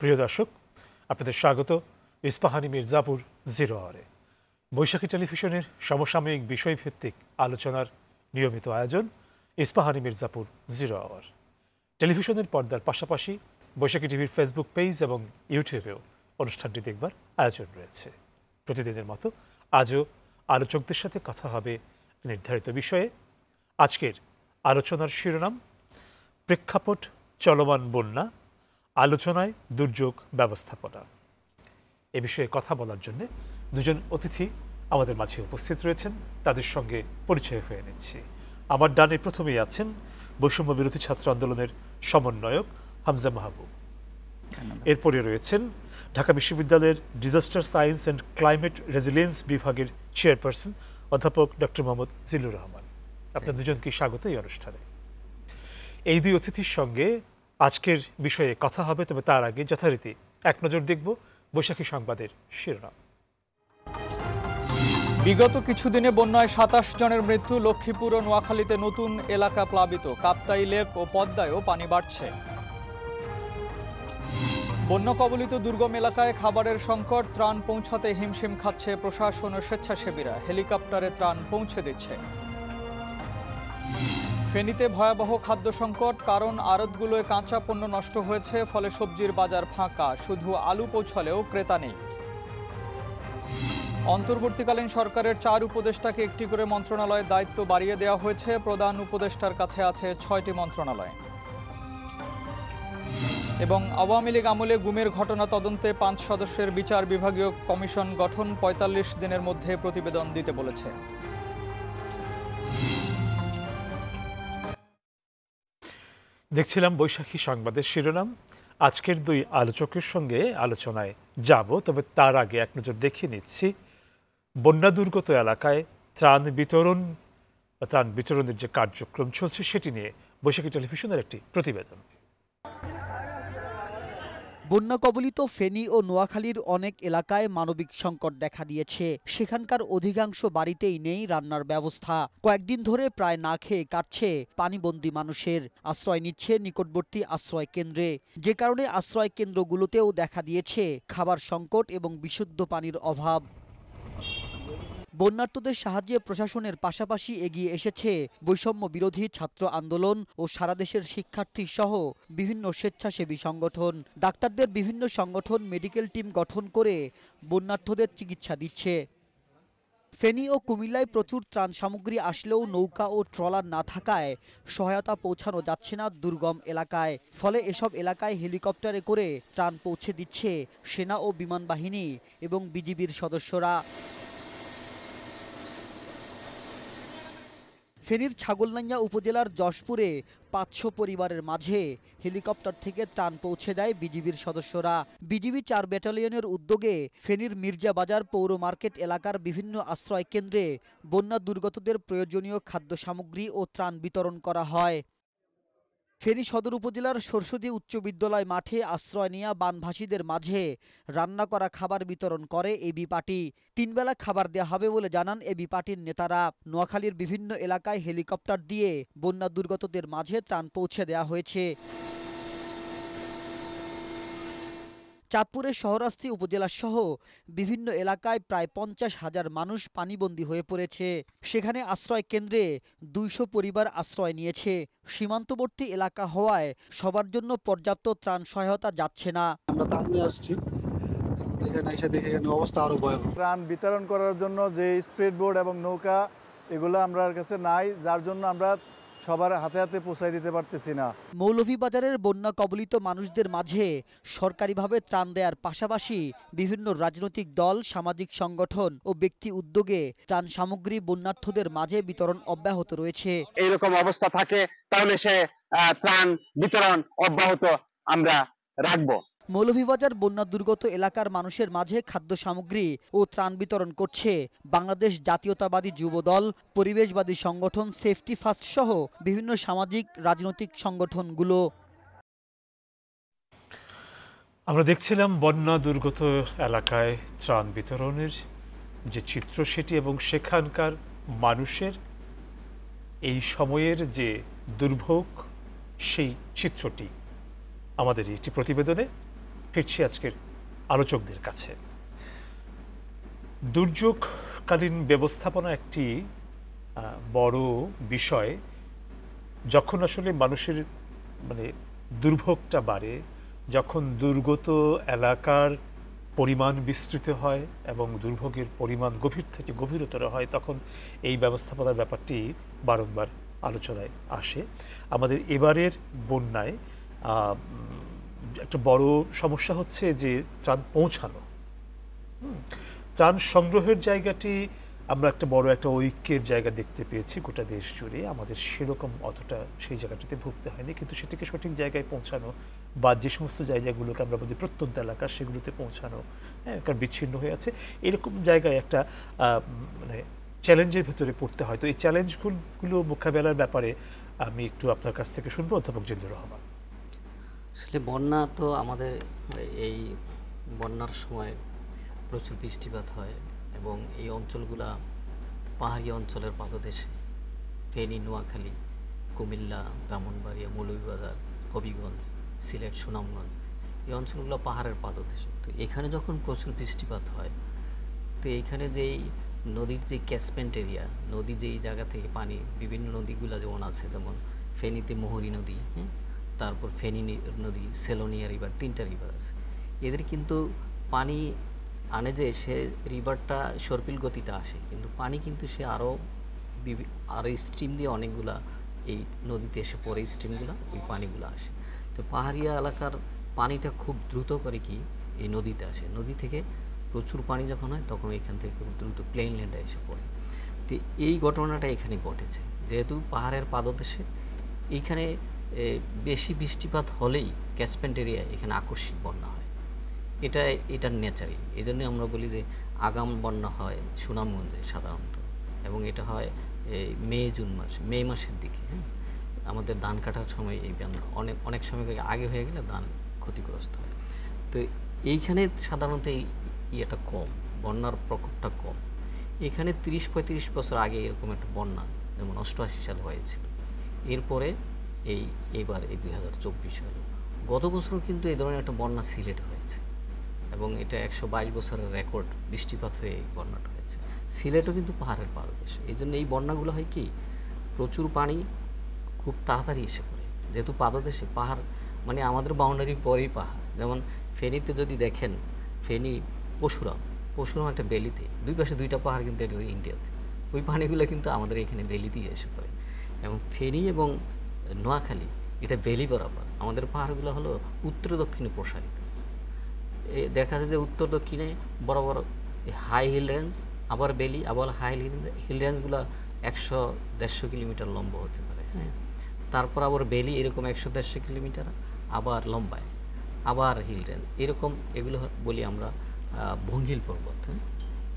প্রিয় দর্শক আপনাদের স্বাগত ইস্পাহানি মির্জাপুর জিরো আওয়ারে বৈশাখী টেলিভিশনের সমসাময়িক বিষয়ভিত্তিক আলোচনার নিয়মিত আয়োজন ইস্পাহানি মির্জাপুর জিরো আওয়ার টেলিভিশনের পর্দার পাশাপাশি বৈশাখী টিভির ফেসবুক পেজ এবং ইউটিউবেও অনুষ্ঠানটি দেখবার আয়োজন রয়েছে প্রতিদিনের মতো আজও আলোচকদের সাথে কথা হবে নির্ধারিত বিষয়ে আজকের আলোচনার শিরোনাম প্রেক্ষাপট চলমান বন্যা আলোচনায় দুর্যোগ ব্যবস্থাপনা এ বিষয়ে কথা বলার জন্য দুজন অতিথি আমাদের মাঝে উপস্থিত রয়েছেন তাদের সঙ্গে পরিচয় হয়ে নিচ্ছি আমার ডানে প্রথমেই আছেন বৈষম্য বিরোধী ছাত্র আন্দোলনের সমন্বয়ক হামজা মাহবুব এরপরে রয়েছেন ঢাকা বিশ্ববিদ্যালয়ের disaster science and climate resilience বিভাগের চেয়ারপারসন অধ্যাপক ডক্টর মোহাম্মদ জিল্লুর রহমান আপনার দুজনকে স্বাগত এই অনুষ্ঠানে এই দুই অতিথির সঙ্গে আজকের বিষয়ে কথা হবে তবে তার আগে যথারীতি এক নজর দেখব বৈশাখী সংবাদের শিরোনাম বিগত কিছুদিনে বন্যায় সাতাশ জনের মৃত্যু লক্ষ্মীপুর ও নোয়াখালীতে নতুন এলাকা প্লাবিত কাপ্তাই লেক ও পদ্মায়ও পানি বাড়ছে বন্য কবলিত দুর্গম এলাকায় খাবারের সংকট ত্রাণ পৌঁছাতে হিমশিম খাচ্ছে প্রশাসন ও স্বেচ্ছাসেবীরা হেলিকপ্টারে ত্রাণ পৌঁছে দিচ্ছে ফেনীতে ভয়াবহ খাদ্য সংকট কারণ আড়তগুলোয় কাঁচা পণ্য নষ্ট হয়েছে ফলে সবজির বাজার ফাঁকা শুধু আলু পৌঁছলেও ক্রেতা নেই অন্তর্বর্তীকালীন সরকারের চার উপদেষ্টাকে একটি করে মন্ত্রণালয়ের দায়িত্ব বাড়িয়ে দেওয়া হয়েছে প্রধান উপদেষ্টার কাছে আছে ছয়টি মন্ত্রণালয় এবং আওয়ামী লীগ আমলে গুমের ঘটনা তদন্তে পাঁচ সদস্যের বিচার বিভাগীয় কমিশন গঠন ৪৫ দিনের মধ্যে প্রতিবেদন দিতে বলেছে দেখছিলাম বৈশাখী সংবাদের শিরোনাম আজকের দুই আলোচকের সঙ্গে আলোচনায় যাব তবে তার আগে এক নজর দেখে নিচ্ছি বন্যা দুর্গত এলাকায় ত্রাণ বিতরণ ত্রাণ বিতরণের যে কার্যক্রম চলছে সেটি নিয়ে বৈশাখী টেলিভিশনের একটি প্রতিবেদন বন্যা কবলিত ফেনী ও নোয়াখালীর অনেক এলাকায় মানবিক সংকট দেখা দিয়েছে সেখানকার অধিকাংশ বাড়িতেই নেই রান্নার ব্যবস্থা কয়েকদিন ধরে প্রায় না খেয়ে কাটছে পানিবন্দী মানুষের আশ্রয় নিচ্ছে নিকটবর্তী আশ্রয় কেন্দ্রে যে কারণে আশ্রয় কেন্দ্রগুলোতেও দেখা দিয়েছে খাবার সংকট এবং বিশুদ্ধ পানির অভাব বন্যার্থদের সাহায্যে প্রশাসনের পাশাপাশি এগিয়ে এসেছে বৈষম্য বিরোধী ছাত্র আন্দোলন ও সারাদেশের শিক্ষার্থী সহ বিভিন্ন স্বেচ্ছাসেবী সংগঠন ডাক্তারদের বিভিন্ন সংগঠন মেডিকেল টিম গঠন করে বন্যার্থদের চিকিৎসা দিচ্ছে ফেনী ও কুমিল্লায় প্রচুর ত্রাণ সামগ্রী আসলেও নৌকা ও ট্রলার না থাকায় সহায়তা পৌঁছানো যাচ্ছে না দুর্গম এলাকায় ফলে এসব এলাকায় হেলিকপ্টারে করে ত্রাণ পৌঁছে দিচ্ছে সেনা ও বিমান বাহিনী এবং বিজিবির সদস্যরা ফেনীর ছাগলনাইয়া উপজেলার যশপুরে পাঁচশো পরিবারের মাঝে হেলিকপ্টার থেকে ত্রাণ পৌঁছে দেয় বিজিবির সদস্যরা বিজিবি চার ব্যাটালিয়নের উদ্যোগে ফেনীর মির্জা বাজার পৌর মার্কেট এলাকার বিভিন্ন আশ্রয় কেন্দ্রে বন্যা দুর্গতদের প্রয়োজনীয় খাদ্য সামগ্রী ও ত্রাণ বিতরণ করা হয় ফেনী সদর উপজেলার সরস্বতী উচ্চ বিদ্যালয় মাঠে আশ্রয় নেওয়া বানভাসীদের মাঝে রান্না করা খাবার বিতরণ করে এবি পার্টি তিনবেলা খাবার দেওয়া হবে বলে জানান এবি পার্টির নেতারা নোয়াখালীর বিভিন্ন এলাকায় হেলিকপ্টার দিয়ে বন্যা দুর্গতদের মাঝে ত্রাণ পৌঁছে দেওয়া হয়েছে চাঁদপুরের শহরাস্তি উপজেলা সহ বিভিন্ন এলাকায় প্রায় পঞ্চাশ হাজার মানুষ পানিবন্দী হয়ে পড়েছে সেখানে আশ্রয় কেন্দ্রে দুইশো পরিবার আশ্রয় নিয়েছে সীমান্তবর্তী এলাকা হওয়ায় সবার জন্য পর্যাপ্ত ত্রাণ সহায়তা যাচ্ছে না আমরা ত্রাণ নিয়ে আসছি অবস্থা আরো ভয়াবহ ত্রাণ বিতরণ করার জন্য যে স্প্রেড বোর্ড এবং নৌকা এগুলো আমরা কাছে নাই যার জন্য আমরা সবার হাতে হাতে পৌঁছায় দিতে পারতেছি না মৌলভীবাজারের বন্যা কবলিত মানুষদের মাঝে সরকারিভাবে ত্রাণ দেওয়ার পাশাপাশি বিভিন্ন রাজনৈতিক দল সামাজিক সংগঠন ও ব্যক্তি উদ্যোগে ত্রাণ সামগ্রী বন্যার্থদের মাঝে বিতরণ অব্যাহত রয়েছে এইরকম অবস্থা থাকে তাহলে সে ত্রাণ বিতরণ অব্যাহত আমরা রাখবো মৌলভীবাজার বন্যা দুর্গত এলাকার মানুষের মাঝে খাদ্য সামগ্রী ও ত্রাণ বিতরণ করছে বাংলাদেশ জাতীয়তাবাদী যুব দল পরিবেশবাদী সংগঠন সেফটি ফার্স্ট সহ বিভিন্ন সামাজিক রাজনৈতিক সংগঠনগুলো আমরা দেখছিলাম বন্যা দুর্গত এলাকায় ত্রাণ বিতরণের যে চিত্র সেটি এবং সেখানকার মানুষের এই সময়ের যে দুর্ভোগ সেই চিত্রটি আমাদের একটি প্রতিবেদনে ফিরছি আজকের আলোচকদের কাছে দুর্যোগকালীন ব্যবস্থাপনা একটি বড় বিষয় যখন আসলে মানুষের মানে দুর্ভোগটা বাড়ে যখন দুর্গত এলাকার পরিমাণ বিস্তৃত হয় এবং দুর্ভোগের পরিমাণ গভীর থেকে গভীরতর হয় তখন এই ব্যবস্থাপনার ব্যাপারটি বারংবার আলোচনায় আসে আমাদের এবারের বন্যায় একটা বড় সমস্যা হচ্ছে যে ত্রাণ পৌঁছানো ত্রাণ সংগ্রহের জায়গাটি আমরা একটা বড় একটা ঐক্যের জায়গা দেখতে পেয়েছি গোটা দেশ জুড়ে আমাদের সেরকম অতটা সেই জায়গাটিতে ভুগতে হয়নি কিন্তু সেটিকে সঠিক জায়গায় পৌঁছানো বা যে সমস্ত জায়গাগুলোকে আমরা বলি প্রত্যন্ত এলাকা সেগুলোতে পৌঁছানো হ্যাঁ কারণ বিচ্ছিন্ন হয়ে আছে এরকম জায়গায় একটা মানে চ্যালেঞ্জের ভেতরে পড়তে হয় তো এই চ্যালেঞ্জগুলো মোকাবেলার ব্যাপারে আমি একটু আপনার কাছ থেকে শুনবো অধ্যাপক জিন্দুর রহমান আসলে বন্যা তো আমাদের এই বন্যার সময় প্রচুর বৃষ্টিপাত হয় এবং এই অঞ্চলগুলা পাহাড়ি অঞ্চলের পাদদেশে ফেনী নোয়াখালী কুমিল্লা ব্রাহ্মণবাড়িয়া মৌলভীবাজার হবিগঞ্জ সিলেট সুনামগঞ্জ এই অঞ্চলগুলো পাহাড়ের পাদদেশে তো এখানে যখন প্রচুর বৃষ্টিপাত হয় তো এইখানে যেই নদীর যে ক্যাচমেন্ট এরিয়া নদী যেই জায়গা থেকে পানি বিভিন্ন নদীগুলো যেমন আছে যেমন ফেনীতে মোহরী নদী হ্যাঁ তারপর ফেনী নদী সেলোনিয়া রিভার তিনটা রিভার আছে এদের কিন্তু পানি আনে যে সে রিভারটা সর্পিল গতিতে আসে কিন্তু পানি কিন্তু সে আরও আরও স্ট্রিম দিয়ে অনেকগুলা এই নদীতে এসে পরে স্ট্রিমগুলো ওই পানিগুলো আসে তো পাহাড়িয়া এলাকার পানিটা খুব দ্রুত করে কি এই নদীতে আসে নদী থেকে প্রচুর পানি যখন হয় তখন এখান থেকে খুব দ্রুত প্লেন ল্যান্ডে এসে পড়ে তো এই ঘটনাটা এখানে ঘটেছে যেহেতু পাহাড়ের পাদদেশে এইখানে বেশি বৃষ্টিপাত হলেই ক্যাচমেন্ট এরিয়া এখানে আকস্মিক বন্যা হয় এটা এটার নেচারই এই জন্য আমরা বলি যে আগাম বন্যা হয় সুনামগঞ্জে সাধারণত এবং এটা হয় এই মে জুন মাস মে মাসের দিকে হ্যাঁ আমাদের ধান কাটার সময় এই বন্যা অনেক অনেক সময় আগে হয়ে গেলে ধান ক্ষতিগ্রস্ত হয় তো এইখানে সাধারণত এই ইয়েটা কম বন্যার প্রকোপটা কম এখানে তিরিশ পঁয়ত্রিশ বছর আগে এরকম একটা বন্যা যেমন অষ্টআশি সাল হয়েছিল এরপরে এই এবার এই দুই হাজার চব্বিশ সালে গত বছরও কিন্তু এই ধরনের একটা বন্যা সিলেট হয়েছে এবং এটা একশো বাইশ বছরের রেকর্ড বৃষ্টিপাত হয়ে এই বন্যাটা হয়েছে সিলেটও কিন্তু পাহাড়ের পাদদেশ এই জন্য এই বন্যাগুলো হয় কি প্রচুর পানি খুব তাড়াতাড়ি এসে পড়ে যেহেতু পাদদেশে পাহাড় মানে আমাদের বাউন্ডারির পরেই পাহাড় যেমন ফেনীতে যদি দেখেন ফেনী পশুরাম পশুরাম একটা বেলিতে দুই পাশে দুইটা পাহাড় কিন্তু এটা ইন্ডিয়াতে ওই পানিগুলো কিন্তু আমাদের এখানে বেলিতেই এসে পড়ে এবং ফেনী এবং নোয়াখালী এটা ভ্যালি বরাবর আমাদের পাহাড়গুলো হলো উত্তর দক্ষিণে প্রসারিত দেখা যায় যে উত্তর দক্ষিণে বড় বড় হাই হিল রেঞ্জ আবার বেলি আবার হাই হিল রেঞ্জগুলো একশো দেড়শো কিলোমিটার লম্বা হতে পারে হ্যাঁ তারপর আবার বেলি এরকম একশো দেড়শো কিলোমিটার আবার লম্বায় আবার হিল রেঞ্জ এরকম এগুলো বলি আমরা বঙ্গিল পর্বত হ্যাঁ।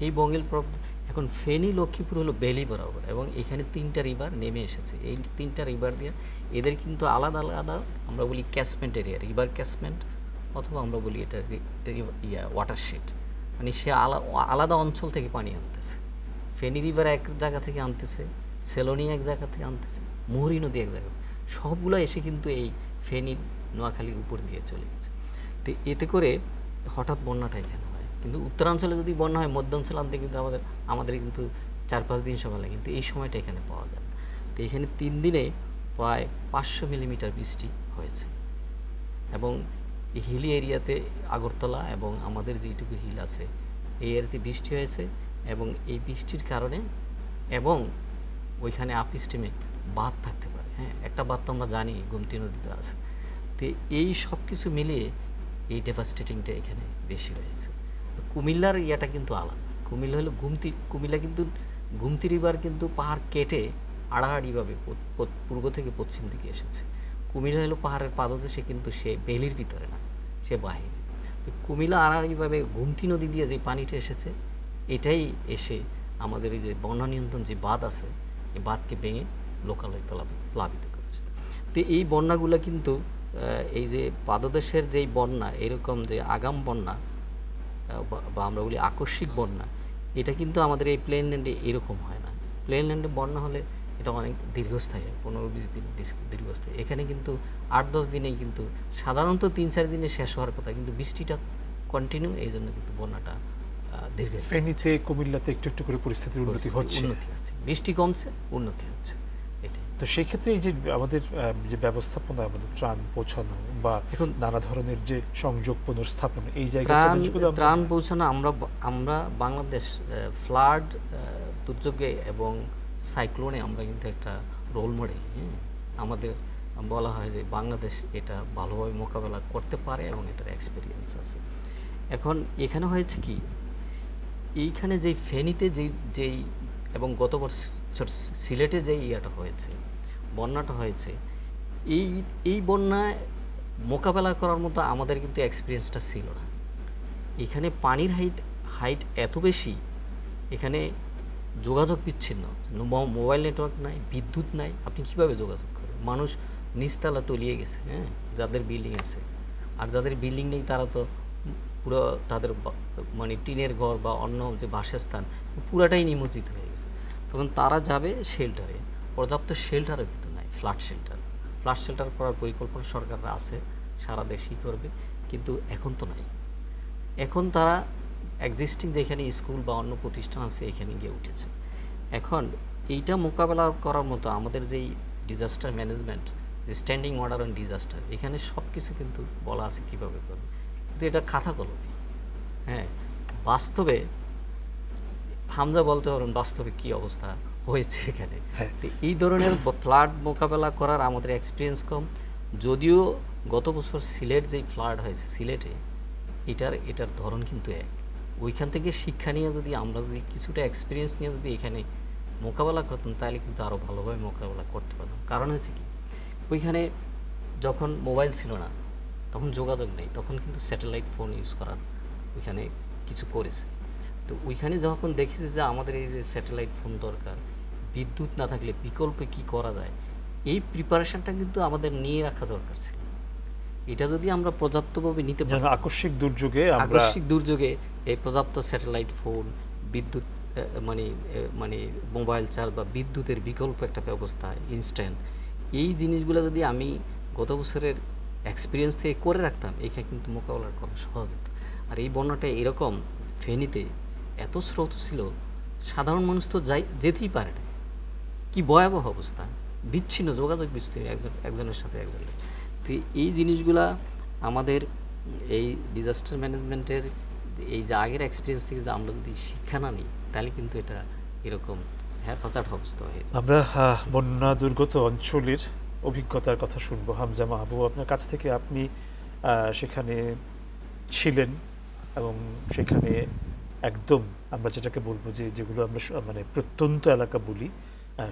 এই বঙ্গিল পর্বত এখন ফেনী লক্ষ্মীপুর হলো বেলি বরাবর এবং এখানে তিনটা রিভার নেমে এসেছে এই তিনটা রিভার দিয়ে এদের কিন্তু আলাদা আলাদা আমরা বলি ক্যাচমেন্ট এরিয়া রিভার ক্যাচমেন্ট অথবা আমরা বলি এটা ইয়া ওয়াটারশেড মানে সে আলা আলাদা অঞ্চল থেকে পানি আনতেছে ফেনী রিভার এক জায়গা থেকে আনতেছে সেলোনি এক জায়গা থেকে আনতেছে মুহুরী নদী এক জায়গা সবগুলো এসে কিন্তু এই ফেনীর নোয়াখালীর উপর দিয়ে চলে গেছে তো এতে করে হঠাৎ বন্যাটা এখানে কিন্তু উত্তরাঞ্চলে যদি বন্যা হয় মধ্য অঞ্চল আনতে কিন্তু আমাদের আমাদের কিন্তু চার পাঁচ দিন সময় লাগে কিন্তু এই সময়টা এখানে পাওয়া যায় তো এখানে তিন দিনে প্রায় পাঁচশো মিলিমিটার বৃষ্টি হয়েছে এবং এই হিলি এরিয়াতে আগরতলা এবং আমাদের যেইটুকু হিল আছে এই এরিয়াতে বৃষ্টি হয়েছে এবং এই বৃষ্টির কারণে এবং ওইখানে আপ স্টিমে বাদ থাকতে পারে হ্যাঁ একটা বাদ তো আমরা জানি গুমতি নদীতে আছে তো এই সব কিছু মিলিয়ে এই ডেভাস্টেটিংটা এখানে বেশি হয়েছে কুমিল্লার ইয়াটা কিন্তু আলাদা কুমিল্লা হলো ঘুমতি কুমিল্লা কিন্তু ঘুমতি রিভার কিন্তু পাহাড় কেটে আড়াআড়িভাবে পূর্ব থেকে পশ্চিম দিকে এসেছে কুমিল্লা হলো পাহাড়ের পাদদেশে কিন্তু সে বেলির ভিতরে না সে বাহিরে তো কুমিল্লা আড়াআড়িভাবে ঘুমতি নদী দিয়ে যে পানিটা এসেছে এটাই এসে আমাদের এই যে বন্যা নিয়ন্ত্রণ যে বাঁধ আছে এই বাঁধকে ভেঙে লোকালয় প্লাবিত করেছে তো এই বন্যাগুলো কিন্তু এই যে পাদদেশের যেই বন্যা এরকম যে আগাম বন্যা বা আমরা বলি আকস্মিক বন্যা এটা কিন্তু আমাদের এই প্লেন ল্যান্ডে এরকম হয় না প্লেন ল্যান্ডে বন্যা হলে এটা অনেক দীর্ঘস্থায়ী হয় পনেরো বিশ দিন দীর্ঘস্থায়ী এখানে কিন্তু আট দশ দিনে কিন্তু সাধারণত তিন চার দিনে শেষ হওয়ার কথা কিন্তু বৃষ্টিটা কন্টিনিউ এই জন্য কিন্তু বন্যাটা দীর্ঘ ফেনীতে কুমিল্লাতে একটু একটু করে পরিস্থিতির উন্নতি হচ্ছে উন্নতি হচ্ছে বৃষ্টি কমছে উন্নতি হচ্ছে তো সেক্ষেত্রে এই যে আমাদের যে ব্যবস্থাপনা আমাদের ত্রাণ পৌঁছানো বা এখন নানা ধরনের যে সংযোগ পুনর্স্থাপন এই জায়গায় ত্রাণ পৌঁছানো আমরা আমরা বাংলাদেশ ফ্লাড দুর্যোগে এবং সাইক্লোনে আমরা কিন্তু একটা রোল মডেল আমাদের বলা হয় যে বাংলাদেশ এটা ভালোভাবে মোকাবেলা করতে পারে এবং এটার এক্সপিরিয়েন্স আছে এখন এখানে হয়েছে কি এইখানে যেই ফেনীতে যেই যেই এবং গত বছর সিলেটে যেই ইয়েটা হয়েছে বন্যাটা হয়েছে এই এই বন্যায় মোকাবেলা করার মতো আমাদের কিন্তু এক্সপিরিয়েন্সটা ছিল না এখানে পানির হাইট হাইট এত বেশি এখানে যোগাযোগ বিচ্ছিন্ন মোবাইল নেটওয়ার্ক নাই বিদ্যুৎ নাই আপনি কিভাবে যোগাযোগ করেন মানুষ নিস্তালা তলিয়ে গেছে হ্যাঁ যাদের বিল্ডিং আছে আর যাদের বিল্ডিং নেই তারা তো পুরো তাদের মানে টিনের ঘর বা অন্য যে বাসস্থান পুরাটাই নিমজ্জিত হয়ে গেছে তখন তারা যাবে শেল্টারে পর্যাপ্ত শেল্টারে ফ্লাড শেল্টার ফ্লাড শেল্টার করার পরিকল্পনা সরকাররা আছে সারা দেশেই করবে কিন্তু এখন তো নাই এখন তারা এক্সিস্টিং যেখানে স্কুল বা অন্য প্রতিষ্ঠান আছে এখানে গিয়ে উঠেছে এখন এইটা মোকাবেলা করার মতো আমাদের যেই ডিজাস্টার ম্যানেজমেন্ট যে স্ট্যান্ডিং অর্ডার অন ডিজাস্টার এখানে সব কিছু কিন্তু বলা আছে কীভাবে করবে কিন্তু এটা খাতা কলমে হ্যাঁ বাস্তবে হামজা বলতে পারুন বাস্তবে কী অবস্থা হয়েছে এখানে হ্যাঁ। এই ধরনের ফ্লাড মোকাবেলা করার আমাদের এক্সপিরিয়েন্স কম যদিও গত বছর সিলেট যেই ফ্লাড হয়েছে সিলেটে এটার এটার ধরন কিন্তু এক ওইখান থেকে শিক্ষা নিয়ে যদি আমরা যদি কিছুটা এক্সপিরিয়েন্স নিয়ে যদি এখানে মোকাবেলা করতাম তাহলে কিন্তু আরও ভালোভাবে মোকাবেলা করতে পারতাম কারণ হচ্ছে কি ওইখানে যখন মোবাইল ছিল না তখন যোগাযোগ নেই তখন কিন্তু স্যাটেলাইট ফোন ইউজ করার ওইখানে কিছু করেছে তো ওইখানে যখন দেখেছি যে আমাদের এই যে স্যাটেলাইট ফোন দরকার বিদ্যুৎ না থাকলে বিকল্পে কি করা যায় এই প্রিপারেশনটা কিন্তু আমাদের নিয়ে রাখা দরকার ছিল এটা যদি আমরা পর্যাপ্তভাবে নিতে পারি আকস্মিক দুর্যোগে আকস্মিক দুর্যোগে এই পর্যাপ্ত স্যাটেলাইট ফোন বিদ্যুৎ মানে মানে মোবাইল চার্জ বা বিদ্যুতের বিকল্প একটা ব্যবস্থা ইনস্ট্যান্ট এই জিনিসগুলো যদি আমি গত বছরের এক্সপিরিয়েন্স থেকে করে রাখতাম এখানে কিন্তু মোকাবেলা করা সহজ হতো আর এই বন্যাটা এরকম ফেনীতে এত স্রোত ছিল সাধারণ মানুষ তো যাই যেতেই পারে না কি ভয়াবহ অবস্থা বিচ্ছিন্ন যোগাযোগ বিস্তৃতি একজন একজনের সাথে একজনের তো এই জিনিসগুলা আমাদের এই ডিজাস্টার ম্যানেজমেন্টের এই যে আগের এক্সপিরিয়েন্স থেকে যে আমরা যদি শিক্ষা না নিই তাহলে কিন্তু এটা এরকম হ্যাঁ অবস্থা হয়ে আমরা বন্যা দুর্গত অঞ্চলের অভিজ্ঞতার কথা শুনবো হামজা মাহবু আপনার কাছ থেকে আপনি সেখানে ছিলেন এবং সেখানে একদম আমরা যেটাকে বলবো যে যেগুলো আমরা মানে প্রত্যন্ত এলাকা বলি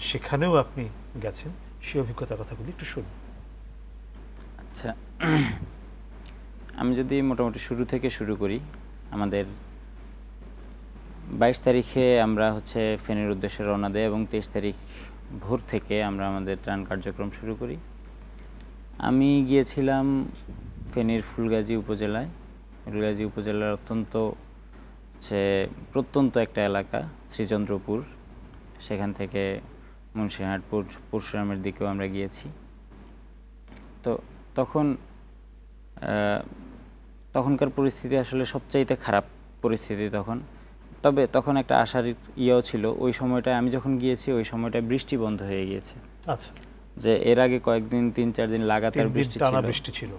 সেখানেও আপনি গেছেন সে অভিজ্ঞতার কথাগুলি একটু শুনুন আচ্ছা আমি যদি মোটামুটি শুরু থেকে শুরু করি আমাদের বাইশ তারিখে আমরা হচ্ছে ফেনের উদ্দেশ্যে রওনা দেয় এবং তেইশ তারিখ ভোর থেকে আমরা আমাদের ট্রান কার্যক্রম শুরু করি আমি গিয়েছিলাম ফেনীর ফুলগাজী উপজেলায় ফুলগাজী উপজেলার অত্যন্ত হচ্ছে প্রত্যন্ত একটা এলাকা শ্রীচন্দ্রপুর সেখান থেকে মুন্সিহাটপুর পরশুরামের দিকেও আমরা গিয়েছি তো তখন তখনকার পরিস্থিতি আসলে সবচাইতে খারাপ পরিস্থিতি তখন তবে তখন একটা আশার ইয়েও ছিল ওই সময়টা আমি যখন গিয়েছি ওই সময়টা বৃষ্টি বন্ধ হয়ে গিয়েছে আচ্ছা যে এর আগে কয়েকদিন তিন চার দিন লাগাতার বৃষ্টি বৃষ্টি ছিল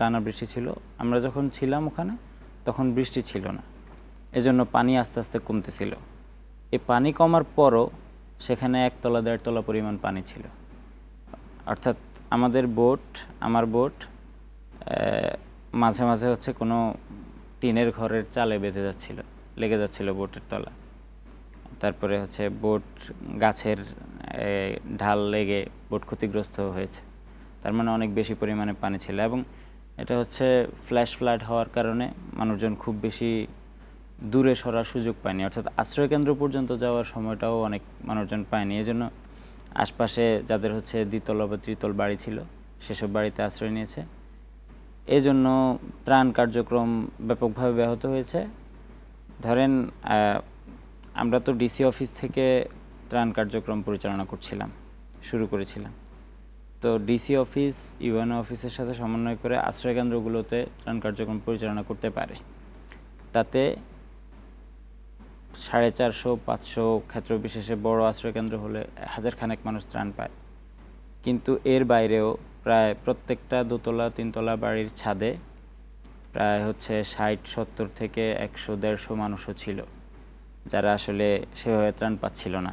টানা বৃষ্টি ছিল আমরা যখন ছিলাম ওখানে তখন বৃষ্টি ছিল না এজন্য পানি আস্তে আস্তে কমতেছিল এই পানি কমার পরও সেখানে একতলা দেড়তলা পরিমাণ পানি ছিল অর্থাৎ আমাদের বোট আমার বোট মাঝে মাঝে হচ্ছে কোনো টিনের ঘরের চালে বেঁধে যাচ্ছিল লেগে যাচ্ছিল বোটের তলা তারপরে হচ্ছে বোট গাছের ঢাল লেগে বোট ক্ষতিগ্রস্ত হয়েছে তার মানে অনেক বেশি পরিমাণে পানি ছিল এবং এটা হচ্ছে ফ্ল্যাশ ফ্লাড হওয়ার কারণে মানুষজন খুব বেশি দূরে সরার সুযোগ পায়নি অর্থাৎ আশ্রয়কেন্দ্র পর্যন্ত যাওয়ার সময়টাও অনেক মানুষজন পায়নি এজন্য আশপাশে যাদের হচ্ছে দ্বিতল বা ত্রিতল বাড়ি ছিল সেসব বাড়িতে আশ্রয় নিয়েছে এজন্য ত্রাণ কার্যক্রম ব্যাপকভাবে ব্যাহত হয়েছে ধরেন আমরা তো ডিসি অফিস থেকে ত্রাণ কার্যক্রম পরিচালনা করছিলাম শুরু করেছিলাম তো ডিসি অফিস ইউএন অফিসের সাথে সমন্বয় করে আশ্রয়কেন্দ্রগুলোতে ত্রাণ কার্যক্রম পরিচালনা করতে পারে তাতে সাড়ে চারশো পাঁচশো ক্ষেত্র বিশেষে বড় আশ্রয়কেন্দ্র হলে হাজার খানেক মানুষ ত্রাণ পায় কিন্তু এর বাইরেও প্রায় প্রত্যেকটা দোতলা তিনতলা বাড়ির ছাদে প্রায় হচ্ছে ষাট সত্তর থেকে একশো দেড়শো মানুষও ছিল যারা আসলে সেভাবে ত্রাণ পাচ্ছিল না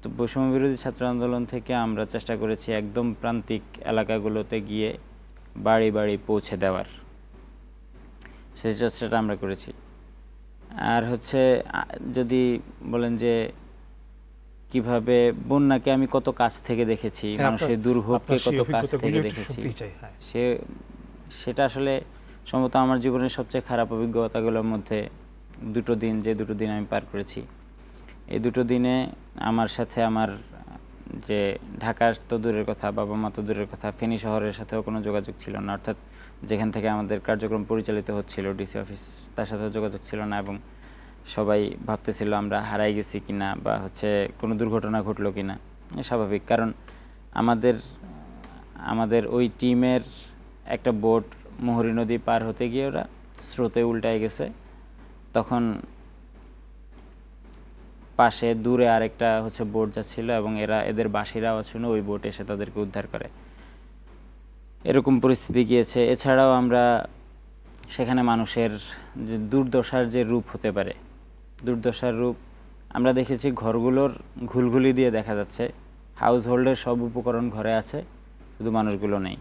তো বৈষম্য বিরোধী ছাত্র আন্দোলন থেকে আমরা চেষ্টা করেছি একদম প্রান্তিক এলাকাগুলোতে গিয়ে বাড়ি বাড়ি পৌঁছে দেওয়ার সেই চেষ্টাটা আমরা করেছি আর হচ্ছে যদি বলেন যে কিভাবে বন্যাকে আমি কত কাছ থেকে দেখেছি হ্যাঁ, মানুষের দুর্ভোগকে কত কাছ থেকে দেখেছি হ্যাঁ। সে সেটা আসলে সম্ভবত আমার জীবনের সবচেয়ে খারাপ অভিজ্ঞতাগুলোর মধ্যে দুটো দিন যে দুটো দিন আমি পার করেছি এই দুটো দিনে আমার সাথে আমার যে ঢাকার তো দূরের কথা বাবা মা তো দূরের কথা ফেনী শহরের সাথেও কোনো যোগাযোগ ছিল না অর্থাৎ যেখান থেকে আমাদের কার্যক্রম পরিচালিত হচ্ছিল ডিসি অফিস তার সাথে যোগাযোগ ছিল না এবং সবাই ভাবতেছিল আমরা হারাই গেছি কিনা বা হচ্ছে কোনো দুর্ঘটনা ঘটলো কিনা স্বাভাবিক কারণ আমাদের আমাদের ওই টিমের একটা বোট মোহরী নদী পার হতে গিয়ে ওরা স্রোতে উল্টায় গেছে তখন পাশে দূরে আরেকটা হচ্ছে বোট যাচ্ছিল এবং এরা এদের বাসিরাও শুনে ওই বোট এসে তাদেরকে উদ্ধার করে এরকম পরিস্থিতি গিয়েছে এছাড়াও আমরা সেখানে মানুষের যে দুর্দশার যে রূপ হতে পারে দুর্দশার রূপ আমরা দেখেছি ঘরগুলোর ঘুলঘুলি দিয়ে দেখা যাচ্ছে হাউস হোল্ডের সব উপকরণ ঘরে আছে শুধু মানুষগুলো নেই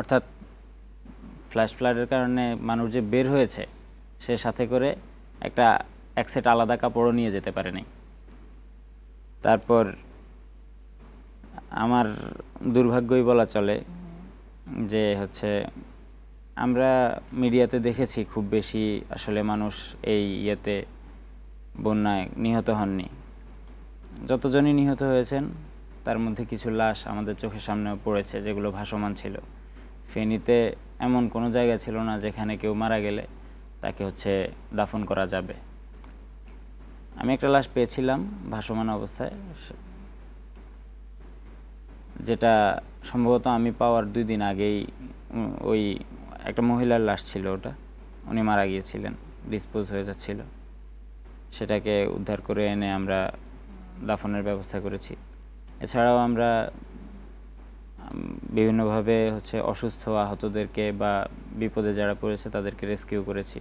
অর্থাৎ ফ্ল্যাশ ফ্লাডের কারণে মানুষ যে বের হয়েছে সে সাথে করে একটা এক সেট আলাদা কাপড়ও নিয়ে যেতে পারেনি তারপর আমার দুর্ভাগ্যই বলা চলে যে হচ্ছে আমরা মিডিয়াতে দেখেছি খুব বেশি আসলে মানুষ এই ইয়েতে বন্যায় নিহত হননি যতজনই নিহত হয়েছেন তার মধ্যে কিছু লাশ আমাদের চোখের সামনেও পড়েছে যেগুলো ভাসমান ছিল ফেনীতে এমন কোনো জায়গা ছিল না যেখানে কেউ মারা গেলে তাকে হচ্ছে দাফন করা যাবে আমি একটা লাশ পেয়েছিলাম ভাসমান অবস্থায় যেটা সম্ভবত আমি পাওয়ার দুই দিন আগেই ওই একটা মহিলার লাশ ছিল ওটা উনি মারা গিয়েছিলেন ডিসপোজ হয়ে যাচ্ছিল সেটাকে উদ্ধার করে এনে আমরা দাফনের ব্যবস্থা করেছি এছাড়াও আমরা বিভিন্নভাবে হচ্ছে অসুস্থ আহতদেরকে বা বিপদে যারা পড়েছে তাদেরকে রেস্কিউ করেছি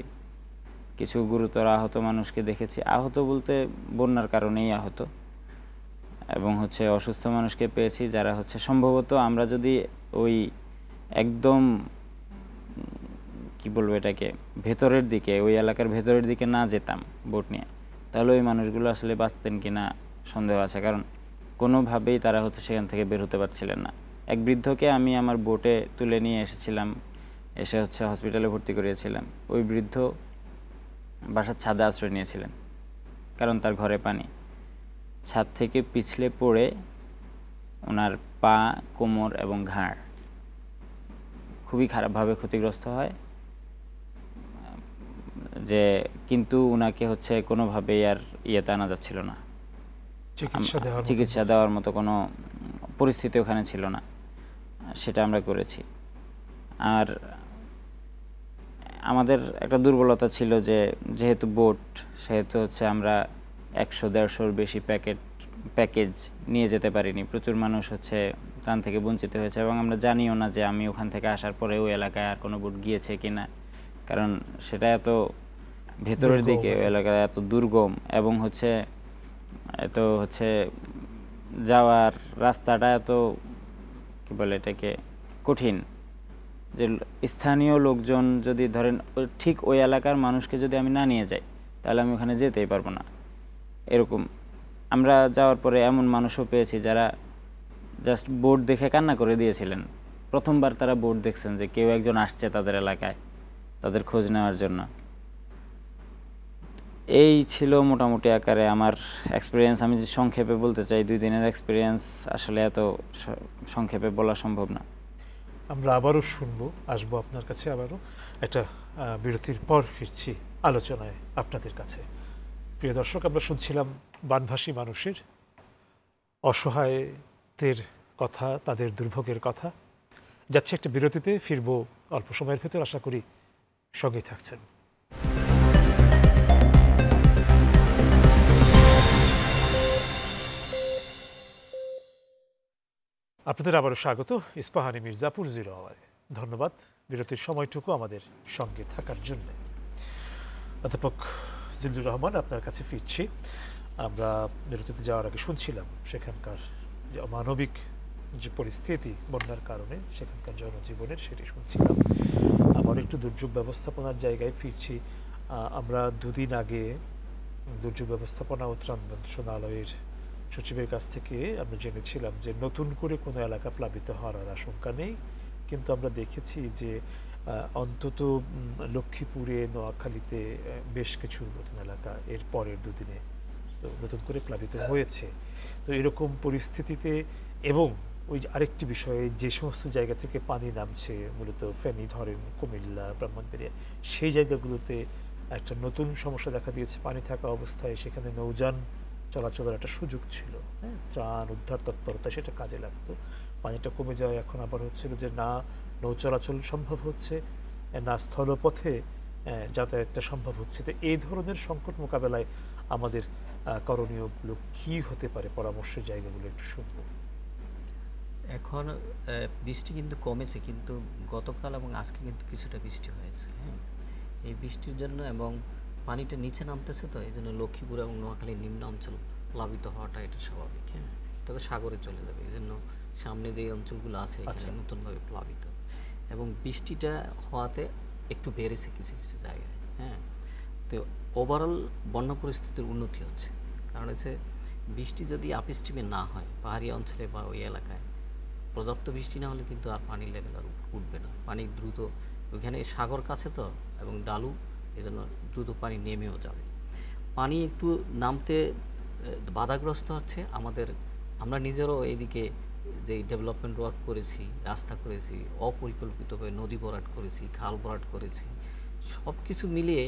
কিছু গুরুতর আহত মানুষকে দেখেছি আহত বলতে বন্যার কারণেই আহত এবং হচ্ছে অসুস্থ মানুষকে পেয়েছি যারা হচ্ছে সম্ভবত আমরা যদি ওই একদম কি বলবো এটাকে ভেতরের দিকে ওই এলাকার ভেতরের দিকে না যেতাম বোট নিয়ে তাহলে ওই মানুষগুলো আসলে বাঁচতেন কি না সন্দেহ আছে কারণ কোনোভাবেই তারা হচ্ছে সেখান থেকে বের হতে পারছিলেন না এক বৃদ্ধকে আমি আমার বোটে তুলে নিয়ে এসেছিলাম এসে হচ্ছে হসপিটালে ভর্তি করিয়েছিলাম ওই বৃদ্ধ বাসার ছাদে আশ্রয় নিয়েছিলেন কারণ তার ঘরে পানি ছাদ থেকে পিছলে পড়ে ওনার পা কোমর এবং ঘাড় খুবই খারাপভাবে ক্ষতিগ্রস্ত হয় যে কিন্তু ওনাকে হচ্ছে কোনোভাবেই আর ইয়েতে আনা যাচ্ছিল না চিকিৎসা দেওয়ার মতো কোনো পরিস্থিতি ওখানে ছিল না সেটা আমরা করেছি আর আমাদের একটা দুর্বলতা ছিল যে যেহেতু বোট সেহেতু হচ্ছে আমরা একশো দেড়শোর বেশি প্যাকেট প্যাকেজ নিয়ে যেতে পারিনি প্রচুর মানুষ হচ্ছে ত্রাণ থেকে বঞ্চিত হয়েছে এবং আমরা জানিও না যে আমি ওখান থেকে আসার পরে ওই এলাকায় আর কোনো বুট গিয়েছে কি না কারণ সেটা এত ভেতরের দিকে ওই এলাকায় এত দুর্গম এবং হচ্ছে এত হচ্ছে যাওয়ার রাস্তাটা এত কি বলে এটাকে কঠিন যে স্থানীয় লোকজন যদি ধরেন ঠিক ওই এলাকার মানুষকে যদি আমি না নিয়ে যাই তাহলে আমি ওখানে যেতেই পারবো না এরকম আমরা যাওয়ার পরে এমন মানুষও পেয়েছি যারা জাস্ট বোর্ড দেখে কান্না করে দিয়েছিলেন প্রথমবার তারা বোর্ড দেখছেন যে কেউ একজন আসছে তাদের এলাকায় তাদের খোঁজ নেওয়ার জন্য এই ছিল মোটামুটি আকারে আমার এক্সপিরিয়েন্স আমি যে সংক্ষেপে বলতে চাই দুই দিনের এক্সপিরিয়েন্স আসলে এত সংক্ষেপে বলা সম্ভব না আমরা আবারও শুনবো আসবো আপনার কাছে আবারও একটা বিরতির পর ফিরছি আলোচনায় আপনাদের কাছে প্রিয় দর্শক আমরা শুনছিলাম বানভাসী মানুষের অসহায়তের কথা তাদের দুর্ভোগের কথা যাচ্ছে একটা বিরতিতে ফিরব অল্প সময়ের ভেতর আশা করি সঙ্গে থাকছেন আপনাদের আবারও স্বাগত ইস্পাহানি মির্জাপুর জিরো আওয়ারে ধন্যবাদ বিরতির সময়টুকু আমাদের সঙ্গে থাকার জন্য অধ্যাপক জিল্লুর রহমান আপনার কাছে ফিরছি আমরা বিরতিতে যাওয়ার আগে শুনছিলাম সেখানকার যে অমানবিক যে পরিস্থিতি বন্যার কারণে সেখানকার জনজীবনের সেটি শুনছিলাম আবার একটু দুর্যোগ ব্যবস্থাপনার জায়গায় ফিরছি আমরা দুদিন আগে দুর্যোগ ব্যবস্থাপনা ও ত্রাণ মন্ত্রণালয়ের সচিবের কাছ থেকে আমরা জেনেছিলাম যে নতুন করে কোনো এলাকা প্লাবিত হওয়ার আশঙ্কা নেই কিন্তু আমরা দেখেছি যে অন্তত লক্ষ্মীপুরে নোয়াখালীতে বেশ কিছু নতুন এলাকা এর পরের দুদিনে তো নতুন করে প্লাবিত হয়েছে তো এরকম পরিস্থিতিতে এবং ওই আরেকটি বিষয়ে যে সমস্ত জায়গা থেকে পানি নামছে মূলত ফেনি ধরেন কুমিল্লা ব্রাহ্মণবাড়িয়া সেই জায়গাগুলোতে একটা নতুন সমস্যা দেখা দিয়েছে পানি থাকা অবস্থায় সেখানে নৌযান চলাচলের একটা সুযোগ ছিল হ্যাঁ ত্রাণ উদ্ধার তৎপরতা সেটা কাজে লাগতো পানিটা কমে যাওয়া এখন আবার হচ্ছিল যে না নৌ চলাচল সম্ভব হচ্ছে না স্থলপথে যাতায়াতটা সম্ভব হচ্ছে তো এই ধরনের সংকট মোকাবেলায় আমাদের করণীয়গুলো কি হতে পারে পরামর্শের জায়গাগুলো একটু শুনব এখন বৃষ্টি কিন্তু কমেছে কিন্তু গতকাল এবং আজকে কিন্তু কিছুটা বৃষ্টি হয়েছে হ্যাঁ এই বৃষ্টির জন্য এবং পানিটা নিচে নামতেছে তো এই জন্য লক্ষ্মীপুর এবং নোয়াখালীর নিম্ন অঞ্চল প্লাবিত হওয়াটা এটা স্বাভাবিক হ্যাঁ এটা তো সাগরে চলে যাবে এই জন্য সামনে যে অঞ্চলগুলো আছে আচ্ছা। নতুনভাবে প্লাবিত এবং বৃষ্টিটা হওয়াতে একটু বেড়েছে কিছু কিছু জায়গায় হ্যাঁ তো ওভারঅল বন্যা পরিস্থিতির উন্নতি হচ্ছে কারণ হচ্ছে বৃষ্টি যদি আপিস্টিমে না হয় পাহাড়ি অঞ্চলে বা ওই এলাকায় পর্যাপ্ত বৃষ্টি না হলে কিন্তু আর পানির লেভেল আর উঠবে না পানি দ্রুত ওইখানে সাগর কাছে তো এবং ডালু এজন্য দ্রুত পানি নেমেও যাবে পানি একটু নামতে বাধাগ্রস্ত হচ্ছে আমাদের আমরা নিজেরও এদিকে যে ডেভেলপমেন্ট ওয়ার্ক করেছি রাস্তা করেছি অপরিকল্পিতভাবে নদী ভরাট করেছি খাল ভরাট করেছি সব কিছু মিলিয়ে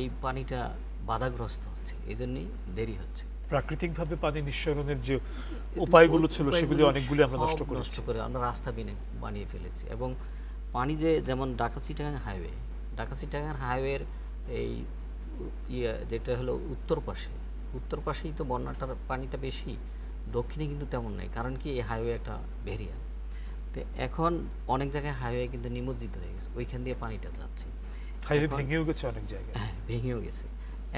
এই পানিটা বাধাগ্রস্ত হচ্ছে এই জন্যেই দেরি হচ্ছে প্রাকৃতিকভাবে পানি নিঃসরণের যে উপায়গুলো ছিল সেগুলি অনেকগুলি আমরা নষ্ট করেছি করে আমরা রাস্তা বিনে বানিয়ে ফেলেছি এবং পানি যে যেমন ঢাকা চিটাগাং হাইওয়ে ঢাকা চিটাগাং হাইওয়ের এই ইয়ে যেটা হলো উত্তর পাশে উত্তর পাশেই তো বন্যাটার পানিটা বেশি দক্ষিণে কিন্তু তেমন নাই কারণ কি এই হাইওয়ে একটা ভেরিয়া তো এখন অনেক জায়গায় হাইওয়ে কিন্তু নিমজ্জিত হয়ে গেছে ওইখান দিয়ে পানিটা যাচ্ছে হাইওয়ে ভেঙেও গেছে অনেক জায়গায় হ্যাঁ ভেঙেও গেছে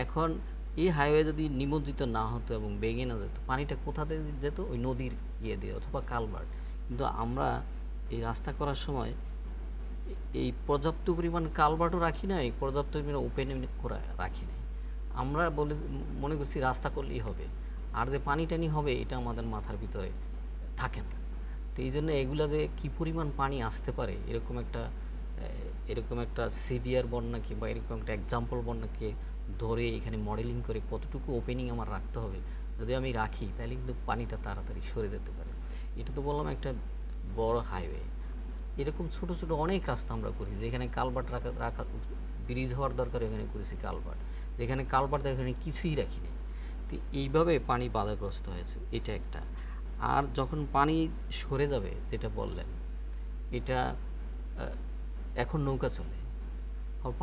এখন এই হাইওয়ে যদি নিমজ্জিত না হতো এবং ভেঙে না যেত পানিটা কোথাতে যেত ওই নদীর ইয়ে দিয়ে অথবা কালভার্ট কিন্তু আমরা এই রাস্তা করার সময় এই পর্যাপ্ত পরিমাণ কালভার্টও রাখি নাই পর্যাপ্ত পরিমাণ ওপেন করে রাখি নাই আমরা বলে মনে করছি রাস্তা করলেই হবে আর যে পানি টানি হবে এটা আমাদের মাথার ভিতরে থাকে না তো এই জন্য এগুলা যে কি পরিমাণ পানি আসতে পারে এরকম একটা এরকম একটা সিভিয়ার বন্যাকে বা এরকম একটা এক্সাম্পল বন্যাকে ধরে এখানে মডেলিং করে কতটুকু ওপেনিং আমার রাখতে হবে যদি আমি রাখি তাহলে কিন্তু পানিটা তাড়াতাড়ি সরে যেতে পারে এটা তো বললাম একটা বড় হাইওয়ে এরকম ছোট ছোট অনেক রাস্তা আমরা করি যেখানে কালবাট রাখা রাখা ব্রিজ হওয়ার দরকার এখানে করেছি কালবাট যেখানে কালবাট এখানে কিছুই রাখিনি এইভাবে পানি বাধাগ্রস্ত হয়েছে এটা একটা আর যখন পানি সরে যাবে যেটা বললেন এটা এখন নৌকা চলে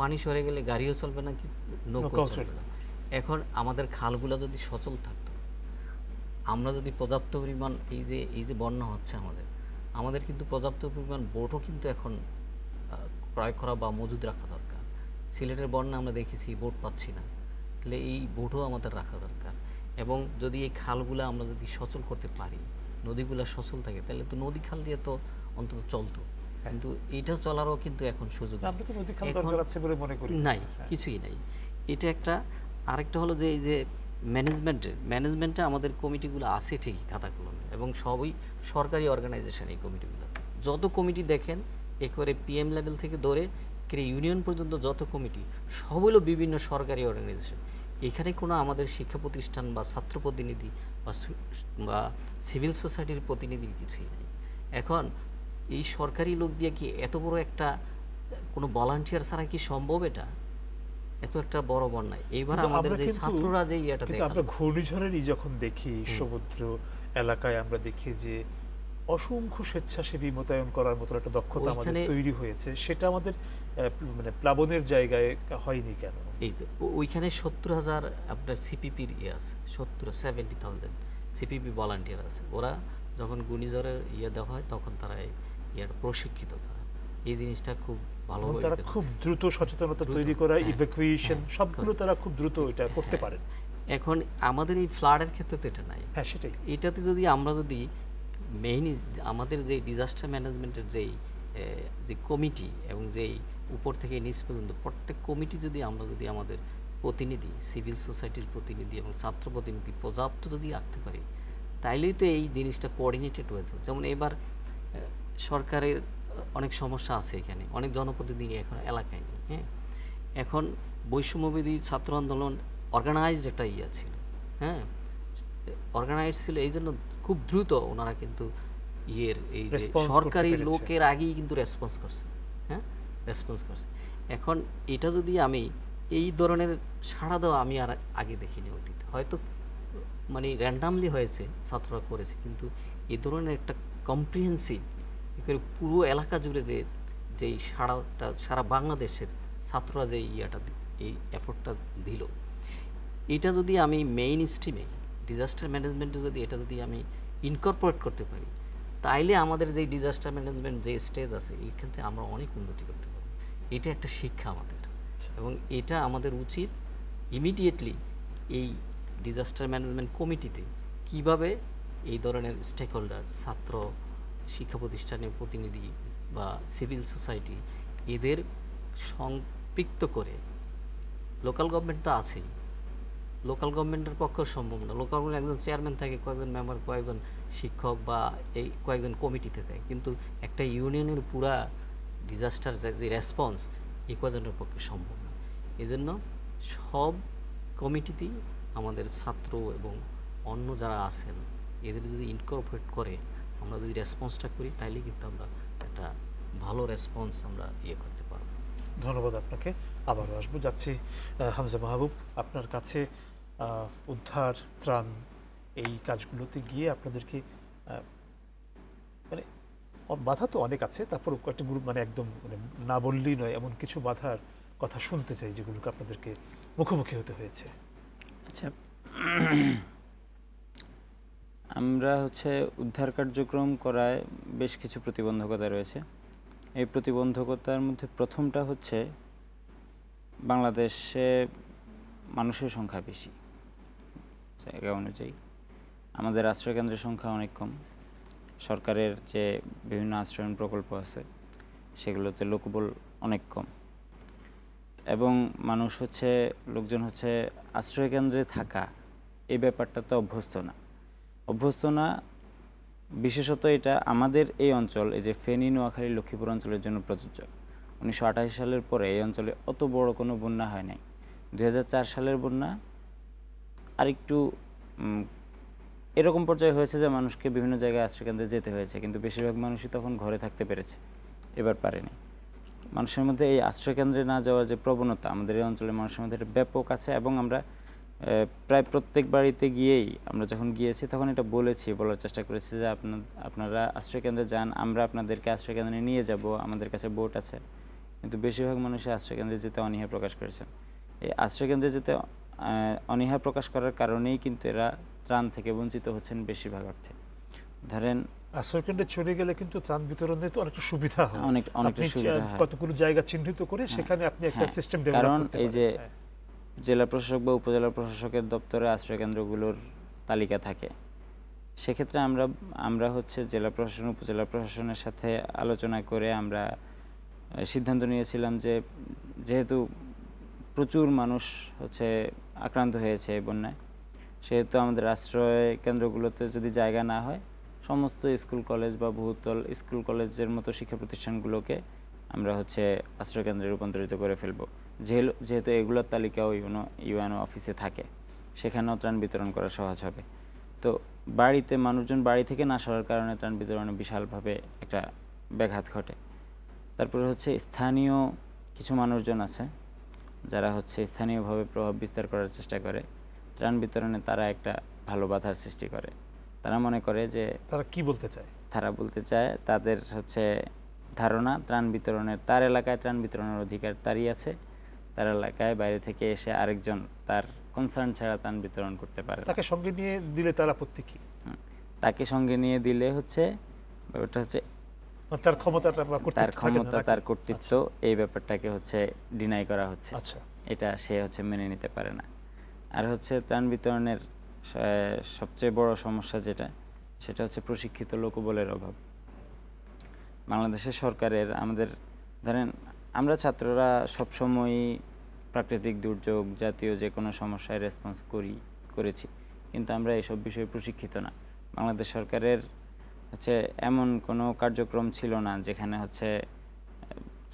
পানি সরে গেলে গাড়িও চলবে না কি নৌকাও চলবে না এখন আমাদের খালগুলো যদি সচল থাকতো আমরা যদি পর্যাপ্ত পরিমাণ এই যে এই যে বন্যা হচ্ছে আমাদের আমাদের কিন্তু পর্যাপ্ত পরিমাণ বোটও কিন্তু এখন ক্রয় করা বা মজুদ রাখা দরকার সিলেটের বন্যা আমরা দেখেছি বোট পাচ্ছি না তাহলে এই বোটও আমাদের রাখা দরকার এবং যদি এই খালগুলো আমরা যদি সচল করতে পারি নদীগুলো সচল থাকে তাহলে তো নদী খাল দিয়ে তো অন্তত চলতো কিন্তু এটা চলারও কিন্তু এখন সুযোগ নাই হ্যাঁ। কিছুই নাই এটা একটা আরেকটা হলো যে এই যে ম্যানেজমেন্টের ম্যানেজমেন্টে আমাদের কমিটিগুলো আছে ঠিকই খাতা কলমে এবং সবই সরকারি অর্গানাইজেশন এই কমিটিগুলো যত কমিটি দেখেন একবারে পিএম লেভেল থেকে ধরে ক্রে ইউনিয়ন পর্যন্ত যত কমিটি সব হলো বিভিন্ন সরকারি অর্গানাইজেশন এখানে কোনো আমাদের শিক্ষা প্রতিষ্ঠান বা ছাত্র প্রতিনিধি বা সিভিল সোসাইটির প্রতিনিধি কিছুই নেই এখন এই সরকারি লোক দিয়ে কি এত বড় একটা কোনো ভলান্টিয়ার ছাড়া কি সম্ভব এটা এত একটা বড় বন্যায় এইবার আমাদের যে ছাত্ররা যে ইয়েটা দেখে আমরা ঘূর্ণিঝড়েরই যখন দেখি সমুদ্র এলাকায় আমরা দেখি যে অসংখ্য স্বেচ্ছাসেবী মোতায়েন করার মতো একটা দক্ষতা আমাদের তৈরি হয়েছে সেটা আমাদের মানে প্লাবনের জায়গায় হয়নি কেন এই তো ওইখানে সত্তর হাজার আপনার সিপিপির ইয়ে আছে সত্তর সেভেন্টি থাউজেন্ড সিপিপি ভলান্টিয়ার আছে ওরা যখন গুণিজরের ইয়ে দেওয়া হয় তখন তারা ইয়ার প্রশিক্ষিত তারা এই জিনিসটা খুব ভালো তারা খুব দ্রুত সচেতনতা তৈরি করা ইভ্যাকুয়েশন হ্যাঁ, সবগুলো তারা খুব দ্রুত এটা হ্যাঁ, করতে পারেন হ্যাঁ। এখন আমাদের এই ফ্লাডের ক্ষেত্রে তো এটা নাই হ্যাঁ সেটাই এটাতে যদি আমরা যদি মেইন আমাদের যে ডিজাস্টার ম্যানেজমেন্টের যেই যে কমিটি এবং যেই উপর থেকে নিচ পর্যন্ত প্রত্যেক কমিটি যদি আমরা যদি আমাদের প্রতিনিধি সিভিল সোসাইটির প্রতিনিধি এবং ছাত্র প্রতিনিধি পর্যাপ্ত যদি রাখতে পারি তাইলেই তো এই জিনিসটা কোঅর্ডিনেটেড হয়েছে যেমন এবার সরকারের অনেক সমস্যা আছে এখানে অনেক জনপ্রতিনিধি এখন এলাকায় নেই হ্যাঁ এখন বৈষম্যবিধি ছাত্র আন্দোলন অর্গানাইজড একটা ইয়ে ছিল হ্যাঁ অর্গানাইজ ছিল এই জন্য খুব দ্রুত ওনারা কিন্তু ইয়ের এই সরকারি লোকের আগেই কিন্তু রেসপন্স করছে হ্যাঁ রেসপন্স করছে এখন এটা যদি আমি এই ধরনের সাড়া দেওয়া আমি আর আগে দেখিনি অতীত হয়তো মানে র্যান্ডামলি হয়েছে ছাত্ররা করেছে কিন্তু এই ধরনের একটা কম্প্রিহেন্সিভ পুরো এলাকা জুড়ে যে যেই সাড়াটা সারা বাংলাদেশের ছাত্ররা যে ইয়াটা এই এফোর্টটা দিল এটা যদি আমি মেইন স্ট্রিমে ডিজাস্টার ম্যানেজমেন্টে যদি এটা যদি আমি ইনকর্পোরেট করতে পারি তাইলে আমাদের যে ডিজাস্টার ম্যানেজমেন্ট যে স্টেজ আছে এইখান থেকে আমরা অনেক উন্নতি করতে এটা একটা শিক্ষা আমাদের আচ্ছা। এবং এটা আমাদের উচিত ইমিডিয়েটলি এই ডিজাস্টার ম্যানেজমেন্ট কমিটিতে কিভাবে এই ধরনের স্টেক হোল্ডার ছাত্র শিক্ষা প্রতিষ্ঠানের প্রতিনিধি বা সিভিল সোসাইটি এদের সম্পৃক্ত করে লোকাল গভর্নমেন্ট তো আছেই লোকাল গভর্নমেন্টের পক্ষে সম্ভব না লোকাল গভর্নমেন্ট একজন চেয়ারম্যান থাকে কয়েকজন মেম্বার কয়েকজন শিক্ষক বা এই কয়েকজন কমিটিতে থাকে কিন্তু একটা ইউনিয়নের পুরা ডিজাস্টার যে রেসপন্স ইকোয়াজনের পক্ষে সম্ভব না এজন্য সব কমিটিতেই আমাদের ছাত্র এবং অন্য যারা আছেন এদের যদি ইনকর্পোরেট করে আমরা যদি রেসপন্সটা করি তাহলে কিন্তু আমরা একটা ভালো রেসপন্স আমরা ইয়ে করতে পারব ধন্যবাদ আপনাকে আবারও আসবো যাচ্ছি হামজা মাহবুব আপনার কাছে উদ্ধার ত্রাণ এই কাজগুলোতে গিয়ে আপনাদেরকে মানে বাধা তো অনেক আছে তারপর কয়েকটি গ্রুপ মানে একদম মানে না বললেই নয় এমন কিছু বাধার কথা শুনতে চাই যেগুলোকে আপনাদেরকে মুখোমুখি হতে হয়েছে আচ্ছা আমরা হচ্ছে উদ্ধার কার্যক্রম করায় বেশ কিছু প্রতিবন্ধকতা রয়েছে এই প্রতিবন্ধকতার মধ্যে প্রথমটা হচ্ছে বাংলাদেশে মানুষের সংখ্যা বেশি জায়গা অনুযায়ী আমাদের আশ্রয়কেন্দ্রের সংখ্যা অনেক কম সরকারের যে বিভিন্ন আশ্রয়ণ প্রকল্প আছে সেগুলোতে লোকবল অনেক কম এবং মানুষ হচ্ছে লোকজন হচ্ছে আশ্রয়কেন্দ্রে থাকা এই ব্যাপারটা তো অভ্যস্ত না অভ্যস্ত না বিশেষত এটা আমাদের এই অঞ্চল এই যে ফেনী নোয়াখালী লক্ষ্মীপুর অঞ্চলের জন্য প্রযোজ্য উনিশশো সালের পরে এই অঞ্চলে অত বড় কোনো বন্যা হয় নাই দু সালের বন্যা আরেকটু এরকম পর্যায়ে হয়েছে যে মানুষকে বিভিন্ন জায়গায় আশ্রয়কেন্দ্রে যেতে হয়েছে কিন্তু বেশিরভাগ মানুষই তখন ঘরে থাকতে পেরেছে এবার পারেনি মানুষের মধ্যে এই আশ্রয়কেন্দ্রে না যাওয়ার যে প্রবণতা আমাদের এই অঞ্চলের মানুষের মধ্যে এটা ব্যাপক আছে এবং আমরা প্রায় প্রত্যেক বাড়িতে গিয়েই আমরা যখন গিয়েছি তখন এটা বলেছি বলার চেষ্টা করেছি যে আপনার আপনারা আশ্রয়কেন্দ্রে যান আমরা আপনাদেরকে আশ্রয়কেন্দ্রে নিয়ে যাব আমাদের কাছে বোট আছে কিন্তু বেশিরভাগ মানুষই আশ্রয়কেন্দ্রে যেতে অনীহা প্রকাশ করেছেন এই আশ্রয়কেন্দ্রে যেতে অনীহা প্রকাশ করার কারণেই কিন্তু এরা ত্রাণ থেকে বঞ্চিত হচ্ছেন বেশিরভাগ অর্থে ধরেন সেকেন্ডে চলে গেলে কিন্তু ত্রাণ বিতরণে তো অনেকটা সুবিধা হয় অনেক অনেকটা সুবিধা কতগুলো জায়গা চিহ্নিত করে হ্যাঁ। সেখানে আপনি একটা সিস্টেম হ্যাঁ। ডেভেলপ কারণ এই যে হ্যাঁ। জেলা প্রশাসক বা উপজেলা প্রশাসকের দপ্তরে তালিকা থাকে সেক্ষেত্রে আমরা আমরা হচ্ছে জেলা প্রশাসন উপজেলা প্রশাসনের সাথে আলোচনা করে আমরা সিদ্ধান্ত নিয়েছিলাম যে যেহেতু প্রচুর মানুষ হচ্ছে আক্রান্ত হয়েছে বন্যায় সেহেতু আমাদের আশ্রয় কেন্দ্রগুলোতে যদি জায়গা না হয় সমস্ত স্কুল কলেজ বা বহুতল স্কুল কলেজের মতো শিক্ষা প্রতিষ্ঠানগুলোকে আমরা হচ্ছে আশ্রয়কেন্দ্রে রূপান্তরিত করে ফেলব যেহেতু এগুলোর তালিকাও ইউনো ইউএনও অফিসে থাকে সেখানেও ত্রাণ বিতরণ করা সহজ হবে তো বাড়িতে মানুষজন বাড়ি থেকে না সরার কারণে ত্রাণ বিতরণে বিশালভাবে একটা ব্যাঘাত ঘটে তারপরে হচ্ছে স্থানীয় কিছু মানুষজন আছে যারা হচ্ছে স্থানীয়ভাবে প্রভাব বিস্তার করার চেষ্টা করে ত্রাণ বিতরণে তারা একটা ভালো বাধার সৃষ্টি করে তারা মনে করে যে তারা কি বলতে চায় তারা বলতে চায় তাদের হচ্ছে ধারণা ত্রাণ বিতরণের তার এলাকায় ত্রাণ বিতরণের অধিকার তারই আছে তার এলাকায় বাইরে থেকে এসে আরেকজন তার কনসার্ন ছাড়া ত্রাণ বিতরণ করতে পারে তাকে সঙ্গে নিয়ে দিলে তার আপত্তি কি তাকে সঙ্গে নিয়ে দিলে হচ্ছে ব্যাপারটা হচ্ছে মানে তার ক্ষমতাটা তার ক্ষমতা তার কর্তৃত্ব আচ্ছা। এই ব্যাপারটাকে হচ্ছে ডিনাই করা হচ্ছে আচ্ছা এটা সে হচ্ছে মেনে নিতে পারে না আর হচ্ছে ত্রাণ বিতরণের সবচেয়ে বড় সমস্যা যেটা সেটা হচ্ছে প্রশিক্ষিত লোকবলের অভাব বাংলাদেশের সরকারের আমাদের ধরেন আমরা ছাত্ররা সবসময়ই প্রাকৃতিক দুর্যোগ জাতীয় যে কোনো সমস্যায় রেসপন্স করি করেছি কিন্তু আমরা এসব বিষয়ে প্রশিক্ষিত না বাংলাদেশ সরকারের হচ্ছে এমন কোনো কার্যক্রম ছিল না যেখানে হচ্ছে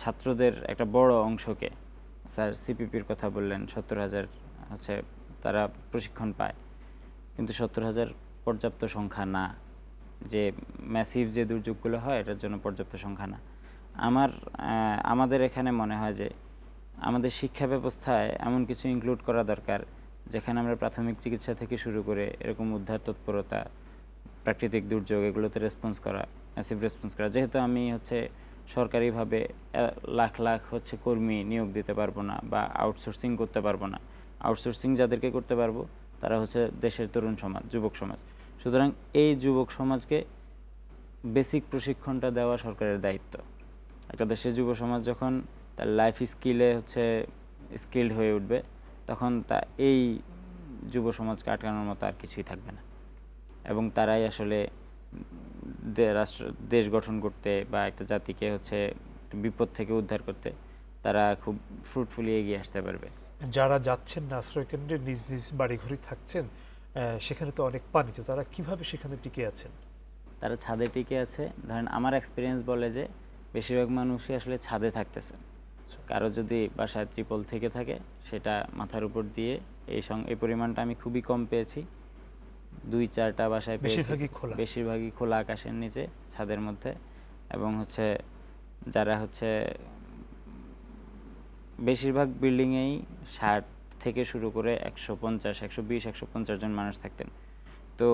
ছাত্রদের একটা বড় অংশকে স্যার সিপিপির কথা বললেন সত্তর হাজার হচ্ছে তারা প্রশিক্ষণ পায় কিন্তু সত্তর হাজার পর্যাপ্ত সংখ্যা না যে ম্যাসিভ যে দুর্যোগগুলো হয় এটার জন্য পর্যাপ্ত সংখ্যা না আমার আমাদের এখানে মনে হয় যে আমাদের শিক্ষা ব্যবস্থায় এমন কিছু ইনক্লুড করা দরকার যেখানে আমরা প্রাথমিক চিকিৎসা থেকে শুরু করে এরকম উদ্ধার তৎপরতা প্রাকৃতিক দুর্যোগ এগুলোতে রেসপন্স করা ম্যাসিভ রেসপন্স করা যেহেতু আমি হচ্ছে সরকারিভাবে লাখ লাখ হচ্ছে কর্মী নিয়োগ দিতে পারবো না বা আউটসোর্সিং করতে পারবো না আউটসোর্সিং যাদেরকে করতে পারবো তারা হচ্ছে দেশের তরুণ সমাজ যুবক সমাজ সুতরাং এই যুবক সমাজকে বেসিক প্রশিক্ষণটা দেওয়া সরকারের দায়িত্ব একটা দেশের যুব সমাজ যখন তার লাইফ স্কিলে হচ্ছে স্কিল্ড হয়ে উঠবে তখন তা এই যুব সমাজকে আটকানোর মতো আর কিছুই থাকবে না এবং তারাই আসলে রাষ্ট্র দেশ গঠন করতে বা একটা জাতিকে হচ্ছে বিপদ থেকে উদ্ধার করতে তারা খুব ফ্রুটফুলি এগিয়ে আসতে পারবে যারা যাচ্ছেন না আশ্রয়কেন্দ্রে নিজ নিজ বাড়িঘরে থাকছেন সেখানে তো অনেক পানি তো তারা কীভাবে সেখানে টিকে আছেন তারা ছাদে টিকে আছে ধরেন আমার এক্সপিরিয়েন্স বলে যে বেশিরভাগ মানুষই আসলে ছাদে থাকতেছেন আচ্ছা। কারো যদি বাসায় ত্রিপল থেকে থাকে সেটা মাথার উপর দিয়ে এই সঙ্গে এই পরিমাণটা আমি খুবই কম পেয়েছি দুই চারটা বাসায় পেয়েছি বেশিরভাগই খোলা আকাশের নিচে ছাদের মধ্যে এবং হচ্ছে যারা হচ্ছে বেশিরভাগ বিল্ডিংয়েই ষাট থেকে শুরু করে একশো পঞ্চাশ একশো বিশ একশো পঞ্চাশ জন মানুষ থাকতেন তো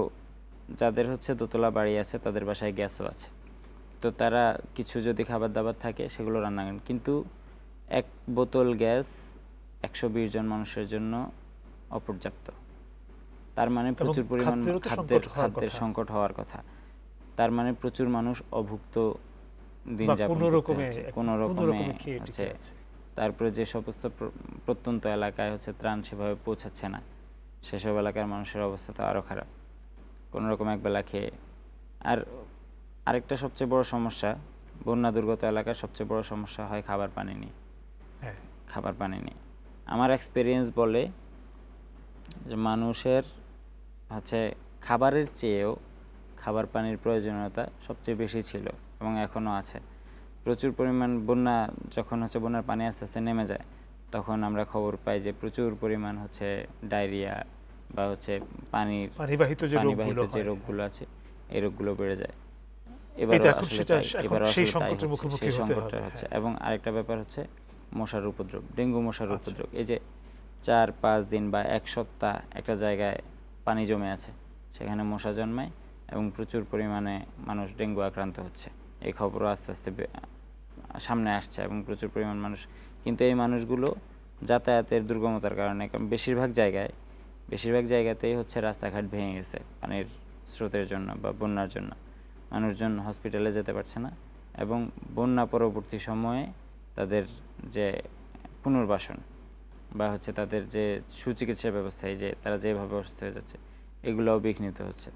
যাদের হচ্ছে দোতলা বাড়ি আছে তাদের বাসায় গ্যাসও আছে তো তারা কিছু যদি খাবার দাবার থাকে সেগুলো রান্না করেন কিন্তু এক বোতল গ্যাস একশো বিশ জন মানুষের জন্য অপর্যাপ্ত তার মানে প্রচুর পরিমাণ খাদ্যের খাদ্যের সংকট হওয়ার কথা তার মানে প্রচুর মানুষ অভুক্ত দিন যাপন কোনো রকমে আছে তারপরে যে সমস্ত প্রত্যন্ত এলাকায় হচ্ছে ত্রাণ সেভাবে পৌঁছাচ্ছে না সেসব এলাকার মানুষের অবস্থা তো আরও খারাপ কোনোরকম একবেলা খেয়ে আর আরেকটা সবচেয়ে বড় সমস্যা বন্যা দুর্গত এলাকার সবচেয়ে বড় সমস্যা হয় খাবার পানি নিয়ে হ্যাঁ। খাবার পানি নিয়ে আমার এক্সপিরিয়েন্স বলে যে মানুষের হচ্ছে খাবারের চেয়েও খাবার পানির প্রয়োজনীয়তা সবচেয়ে বেশি ছিল এবং এখনও আছে প্রচুর পরিমাণ বন্যা যখন হচ্ছে বন্যার পানি আস্তে আস্তে নেমে যায় তখন আমরা খবর পাই যে প্রচুর পরিমাণ হচ্ছে ডায়রিয়া বা হচ্ছে পানির পানিবাহিত যে পানিবাহিত যে রোগগুলো আছে এই রোগগুলো বেড়ে যায় এবার সংকটটা হচ্ছে হ্যাঁ। এবং আরেকটা ব্যাপার হচ্ছে মশার উপদ্রব ডেঙ্গু মশার আচ্ছা, উপদ্রব আচ্ছা। এই যে চার পাঁচ দিন বা এক সপ্তাহ একটা জায়গায় পানি জমে আছে সেখানে মশা জন্মায় এবং প্রচুর পরিমাণে মানুষ ডেঙ্গু আক্রান্ত হচ্ছে এই খবরও আস্তে আস্তে সামনে আসছে এবং প্রচুর পরিমাণ মানুষ কিন্তু এই মানুষগুলো যাতায়াতের দুর্গমতার কারণে কারণ বেশিরভাগ জায়গায় বেশিরভাগ জায়গাতেই হচ্ছে রাস্তাঘাট ভেঙে গেছে পানির স্রোতের জন্য বা বন্যার জন্য মানুষজন হসপিটালে যেতে পারছে না এবং বন্যা পরবর্তী সময়ে তাদের যে পুনর্বাসন বা হচ্ছে তাদের যে সুচিকিৎসা ব্যবস্থা এই যে তারা যেভাবে অসুস্থ হয়ে যাচ্ছে এগুলোও বিঘ্নিত হচ্ছে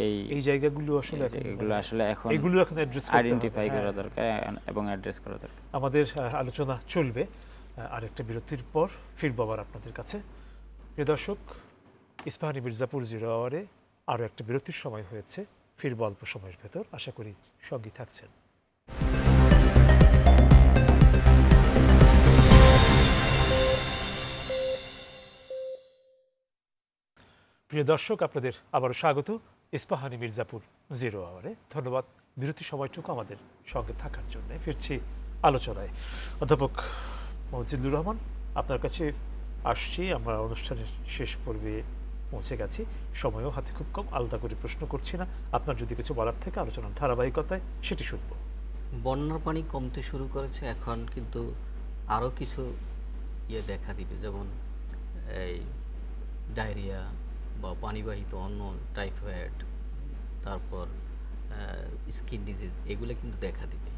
এই এই জায়গাগুলো আসলে এগুলো আসলে এখন এগুলো এখন অ্যাড্রেস আইডেন্টিফাই করা হ্যাঁ। দরকার এবং অ্যাড্রেস করা দরকার আমাদের আলোচনা চলবে আরেকটা বিরতির পর ফিরব আবার আপনাদের কাছে প্রিয় দর্শক ইস্পাহানি মির্জাপুর জিরো আওয়ারে আরও একটা বিরতির সময় হয়েছে ফিরব অল্প সময়ের ভেতর আশা করি সঙ্গী থাকছেন প্রিয় দর্শক আপনাদের আবারও স্বাগত ইস্পাহানি মির্জাপুর জিরো আওয়ারে ধন্যবাদ বিরতি সময়টুকু আমাদের সঙ্গে থাকার জন্য ফিরছি আলোচনায় অধ্যাপক মজিদুর রহমান আপনার কাছে আসছি আমরা অনুষ্ঠানের শেষ পর্বে পৌঁছে গেছি সময়ও হাতে খুব কম আলাদা করে প্রশ্ন করছি না আপনার যদি কিছু বলার থেকে আলোচনার ধারাবাহিকতায় সেটি শুনব বন্যার পানি কমতে শুরু করেছে এখন কিন্তু আরও কিছু ইয়ে দেখা দিবে যেমন এই ডায়রিয়া বা পানিবাহিত অন্য টাইফয়েড তারপর স্কিন ডিজিজ এগুলো কিন্তু দেখা দেবে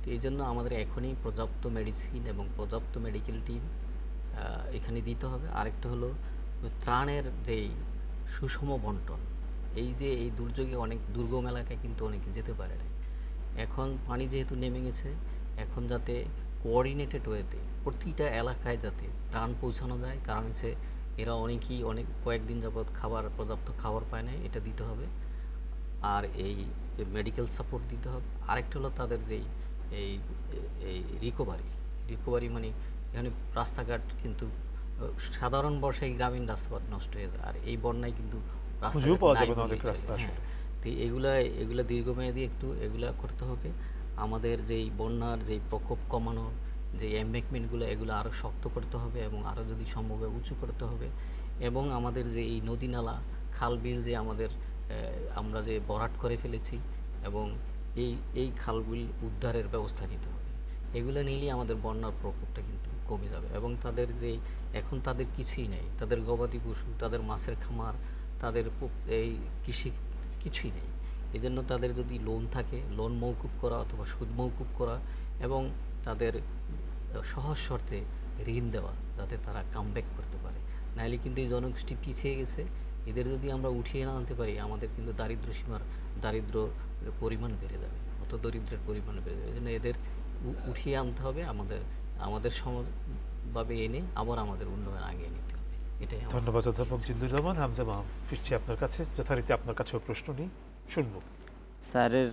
তো এই জন্য আমাদের এখনই পর্যাপ্ত মেডিসিন এবং পর্যাপ্ত মেডিকেল টিম এখানে দিতে হবে আরেকটা হলো ত্রাণের যেই সুষম বন্টন এই যে এই দুর্যোগে অনেক দুর্গম এলাকায় কিন্তু অনেকে যেতে পারে না এখন পানি যেহেতু নেমে গেছে এখন যাতে কোঅর্ডিনেটেড ওয়েতে প্রতিটা এলাকায় যাতে ত্রাণ পৌঁছানো যায় কারণ হচ্ছে এরা অনেকেই অনেক কয়েকদিন যাবৎ খাবার পর্যাপ্ত খাবার পায় না এটা দিতে হবে আর এই মেডিকেল সাপোর্ট দিতে হবে আরেকটা হলো তাদের যেই এই এই রিকোভারি রিকোভারি মানে এখানে রাস্তাঘাট কিন্তু সাধারণ বর্ষায় গ্রামীণ রাস্তাঘাট নষ্ট হয়ে যায় আর এই বন্যায় কিন্তু হ্যাঁ, তো এগুলা এগুলা দীর্ঘমেয়াদী একটু এগুলা করতে হবে আমাদের যেই বন্যার যেই প্রকোপ কমানোর যে এম্বেকমেন্টগুলো এগুলো আরও শক্ত করতে হবে এবং আরও যদি সম্ভব উঁচু করতে হবে এবং আমাদের যে এই নদী নালা বিল যে আমাদের আমরা যে বরাট করে ফেলেছি এবং এই এই খালগুলি উদ্ধারের ব্যবস্থা নিতে হবে এগুলো নিলেই আমাদের বন্যার প্রকোপটা কিন্তু কমে যাবে এবং তাদের যে এখন তাদের কিছুই নেই তাদের গবাদি পশু তাদের মাছের খামার তাদের এই কৃষি কিছুই নেই এজন্য তাদের যদি লোন থাকে লোন মৌকুব করা অথবা সুদ মৌকুব করা এবং তাদের সহজ শর্তে ঋণ দেওয়া যাতে তারা কামব্যাক করতে পারে নাইলে কিন্তু এই জনগোষ্ঠী পিছিয়ে গেছে এদের যদি আমরা উঠিয়ে না আনতে পারি আমাদের কিন্তু দারিদ্র সীমার দারিদ্র পরিমাণ বেড়ে যাবে অত দরিদ্রের পরিমাণ বেড়ে যাবে জন্য এদের উঠিয়ে আনতে হবে আমাদের আমাদের সমভাবে এনে আবার আমাদের উন্নয়ন আগিয়ে নিতে হবে এটাই ধন্যবাদ অধ্যাপক জিন্দুর রহমান হামজা মাহ ফিরছি আপনার কাছে যথারীতি আপনার কাছেও প্রশ্ন নেই শুনব স্যারের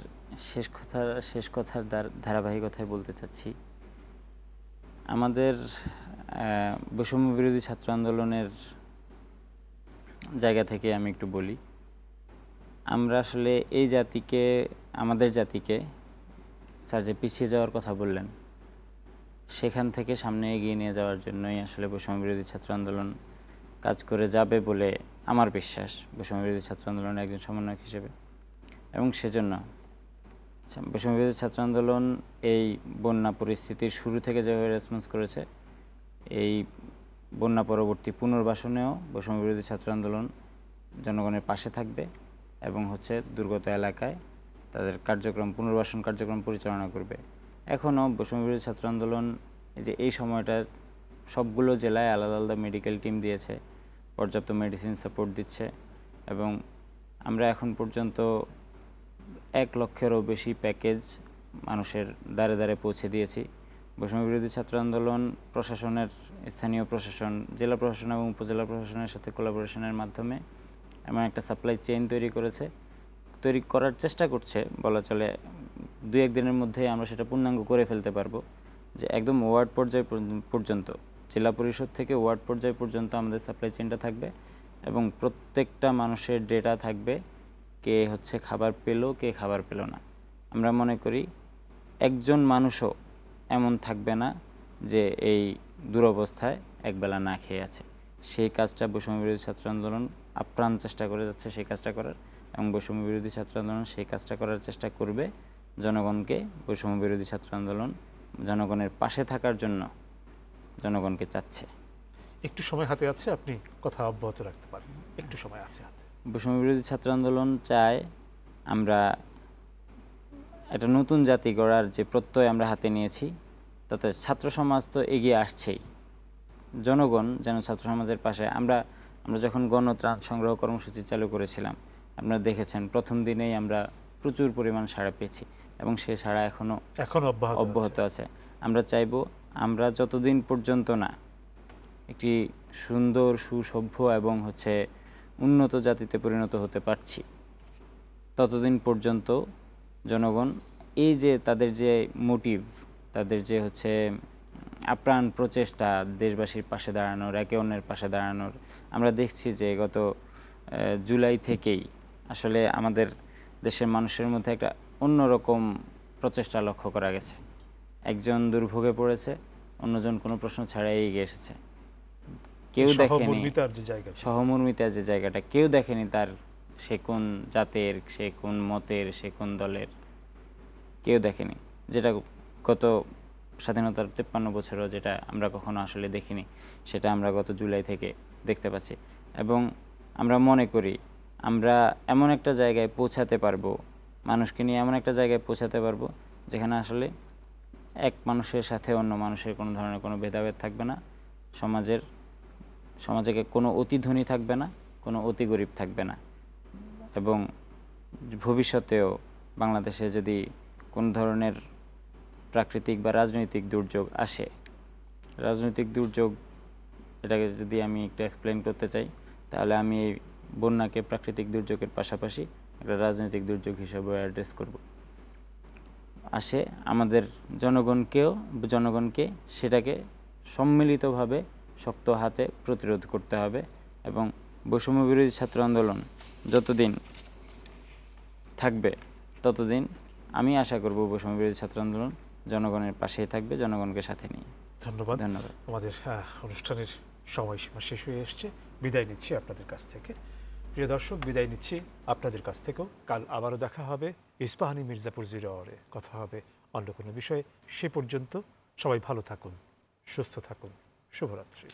শেষ কথা শেষ কথার ধারাবাহিকতায় বলতে চাচ্ছি আমাদের বৈষম্য বিরোধী ছাত্র আন্দোলনের জায়গা থেকে আমি একটু বলি আমরা আসলে এই জাতিকে আমাদের জাতিকে স্যার যে পিছিয়ে যাওয়ার কথা বললেন সেখান থেকে সামনে এগিয়ে নিয়ে যাওয়ার জন্যই আসলে বৈষম্য বিরোধী ছাত্র আন্দোলন কাজ করে যাবে বলে আমার বিশ্বাস বৈষম্য বিরোধী ছাত্র আন্দোলনের একজন সমন্বয়ক হিসেবে এবং সেজন্য আচ্ছা, বৈষম্যবিরোধী ছাত্র আন্দোলন এই বন্যা পরিস্থিতির শুরু থেকে যেভাবে রেসপন্স করেছে এই বন্যা পরবর্তী পুনর্বাসনেও বৈষম্যবিরোধী ছাত্র আন্দোলন জনগণের পাশে থাকবে এবং হচ্ছে দুর্গত এলাকায় তাদের কার্যক্রম পুনর্বাসন কার্যক্রম পরিচালনা করবে এখনও বৈষম্যবিরোধী ছাত্র আন্দোলন যে এই সময়টা সবগুলো জেলায় আলাদা আলাদা মেডিকেল টিম দিয়েছে পর্যাপ্ত মেডিসিন সাপোর্ট দিচ্ছে এবং আমরা এখন পর্যন্ত এক লক্ষেরও বেশি প্যাকেজ মানুষের দ্বারে দ্বারে পৌঁছে দিয়েছি বৈষম্য বিরোধী ছাত্র আন্দোলন প্রশাসনের স্থানীয় প্রশাসন জেলা প্রশাসন এবং উপজেলা প্রশাসনের সাথে কোলাবোরেশনের মাধ্যমে এমন একটা সাপ্লাই চেইন তৈরি করেছে তৈরি করার চেষ্টা করছে বলা চলে দু একদিনের মধ্যে আমরা সেটা পূর্ণাঙ্গ করে ফেলতে পারবো যে একদম ওয়ার্ড পর্যায় পর্যন্ত জেলা পরিষদ থেকে ওয়ার্ড পর্যায় পর্যন্ত আমাদের সাপ্লাই চেইনটা থাকবে এবং প্রত্যেকটা মানুষের ডেটা থাকবে কে হচ্ছে খাবার পেল কে খাবার পেল না আমরা মনে করি একজন মানুষও এমন থাকবে না যে এই দুরবস্থায় একবেলা না খেয়ে আছে সেই কাজটা বৈষম্য বিরোধী ছাত্র আন্দোলন আপ্রাণ চেষ্টা করে যাচ্ছে সেই কাজটা করার এবং বৈষম্য বিরোধী ছাত্র আন্দোলন সেই কাজটা করার চেষ্টা করবে জনগণকে বৈষম্য বিরোধী ছাত্র আন্দোলন জনগণের পাশে থাকার জন্য জনগণকে চাচ্ছে একটু সময় হাতে আছে আপনি কথা অব্যাহত রাখতে পারেন একটু সময় আছে হাতে বৈষম্যবিরোধী ছাত্র আন্দোলন চায় আমরা একটা নতুন জাতি গড়ার যে প্রত্যয় আমরা হাতে নিয়েছি তাতে ছাত্র সমাজ তো এগিয়ে আসছেই জনগণ যেন ছাত্র সমাজের পাশে আমরা আমরা যখন গণত্রাণ সংগ্রহ কর্মসূচি চালু করেছিলাম আপনারা দেখেছেন প্রথম দিনেই আমরা প্রচুর পরিমাণ সাড়া পেয়েছি এবং সে সাড়া এখনও এখন অব্যাহত আছে আমরা চাইব আমরা যতদিন পর্যন্ত না একটি সুন্দর সুসভ্য এবং হচ্ছে উন্নত জাতিতে পরিণত হতে পারছি ততদিন পর্যন্ত জনগণ এই যে তাদের যে মোটিভ তাদের যে হচ্ছে আপ্রাণ প্রচেষ্টা দেশবাসীর পাশে দাঁড়ানোর একে অন্যের পাশে দাঁড়ানোর আমরা দেখছি যে গত জুলাই থেকেই আসলে আমাদের দেশের মানুষের মধ্যে একটা অন্যরকম প্রচেষ্টা লক্ষ্য করা গেছে একজন দুর্ভোগে পড়েছে অন্যজন কোনো প্রশ্ন ছাড়াই এগিয়ে এসেছে কেউ দেখেনি সহমর্মিতার যে জায়গাটা কেউ দেখেনি তার সে কোন জাতের সে কোন মতের সে কোন দলের কেউ দেখেনি যেটা গত স্বাধীনতার তেপ্পান্ন বছরও যেটা আমরা কখনো আসলে দেখিনি সেটা আমরা গত জুলাই থেকে দেখতে পাচ্ছি এবং আমরা মনে করি আমরা এমন একটা জায়গায় পৌঁছাতে পারবো মানুষকে নিয়ে এমন একটা জায়গায় পৌঁছাতে পারবো যেখানে আসলে এক মানুষের সাথে অন্য মানুষের কোনো ধরনের কোনো ভেদাভেদ থাকবে না সমাজের সমাজে কোনো অতি ধনী থাকবে না কোনো অতি গরিব থাকবে না এবং ভবিষ্যতেও বাংলাদেশে যদি কোন ধরনের প্রাকৃতিক বা রাজনৈতিক দুর্যোগ আসে রাজনৈতিক দুর্যোগ এটাকে যদি আমি একটু এক্সপ্লেন করতে চাই তাহলে আমি এই বন্যাকে প্রাকৃতিক দুর্যোগের পাশাপাশি একটা রাজনৈতিক দুর্যোগ হিসেবে অ্যাড্রেস করব আসে আমাদের জনগণকেও জনগণকে সেটাকে সম্মিলিতভাবে শক্ত হাতে প্রতিরোধ করতে হবে এবং বৈষম্য বিরোধী ছাত্র আন্দোলন যতদিন থাকবে ততদিন আমি আশা করব বৈষম্য বিরোধী ছাত্র আন্দোলন জনগণের পাশেই থাকবে জনগণকে সাথে নিয়ে ধন্যবাদ ধন্যবাদ আমাদের অনুষ্ঠানের সময়সীমা শেষ হয়ে এসছে বিদায় নিচ্ছি আপনাদের কাছ থেকে প্রিয় দর্শক বিদায় নিচ্ছি আপনাদের কাছ থেকেও কাল আবারও দেখা হবে ইস্পাহানি মির্জাপুর জিরোয়ারে কথা হবে অন্য কোনো বিষয়ে সে পর্যন্ত সবাই ভালো থাকুন সুস্থ থাকুন শুভরাত্রি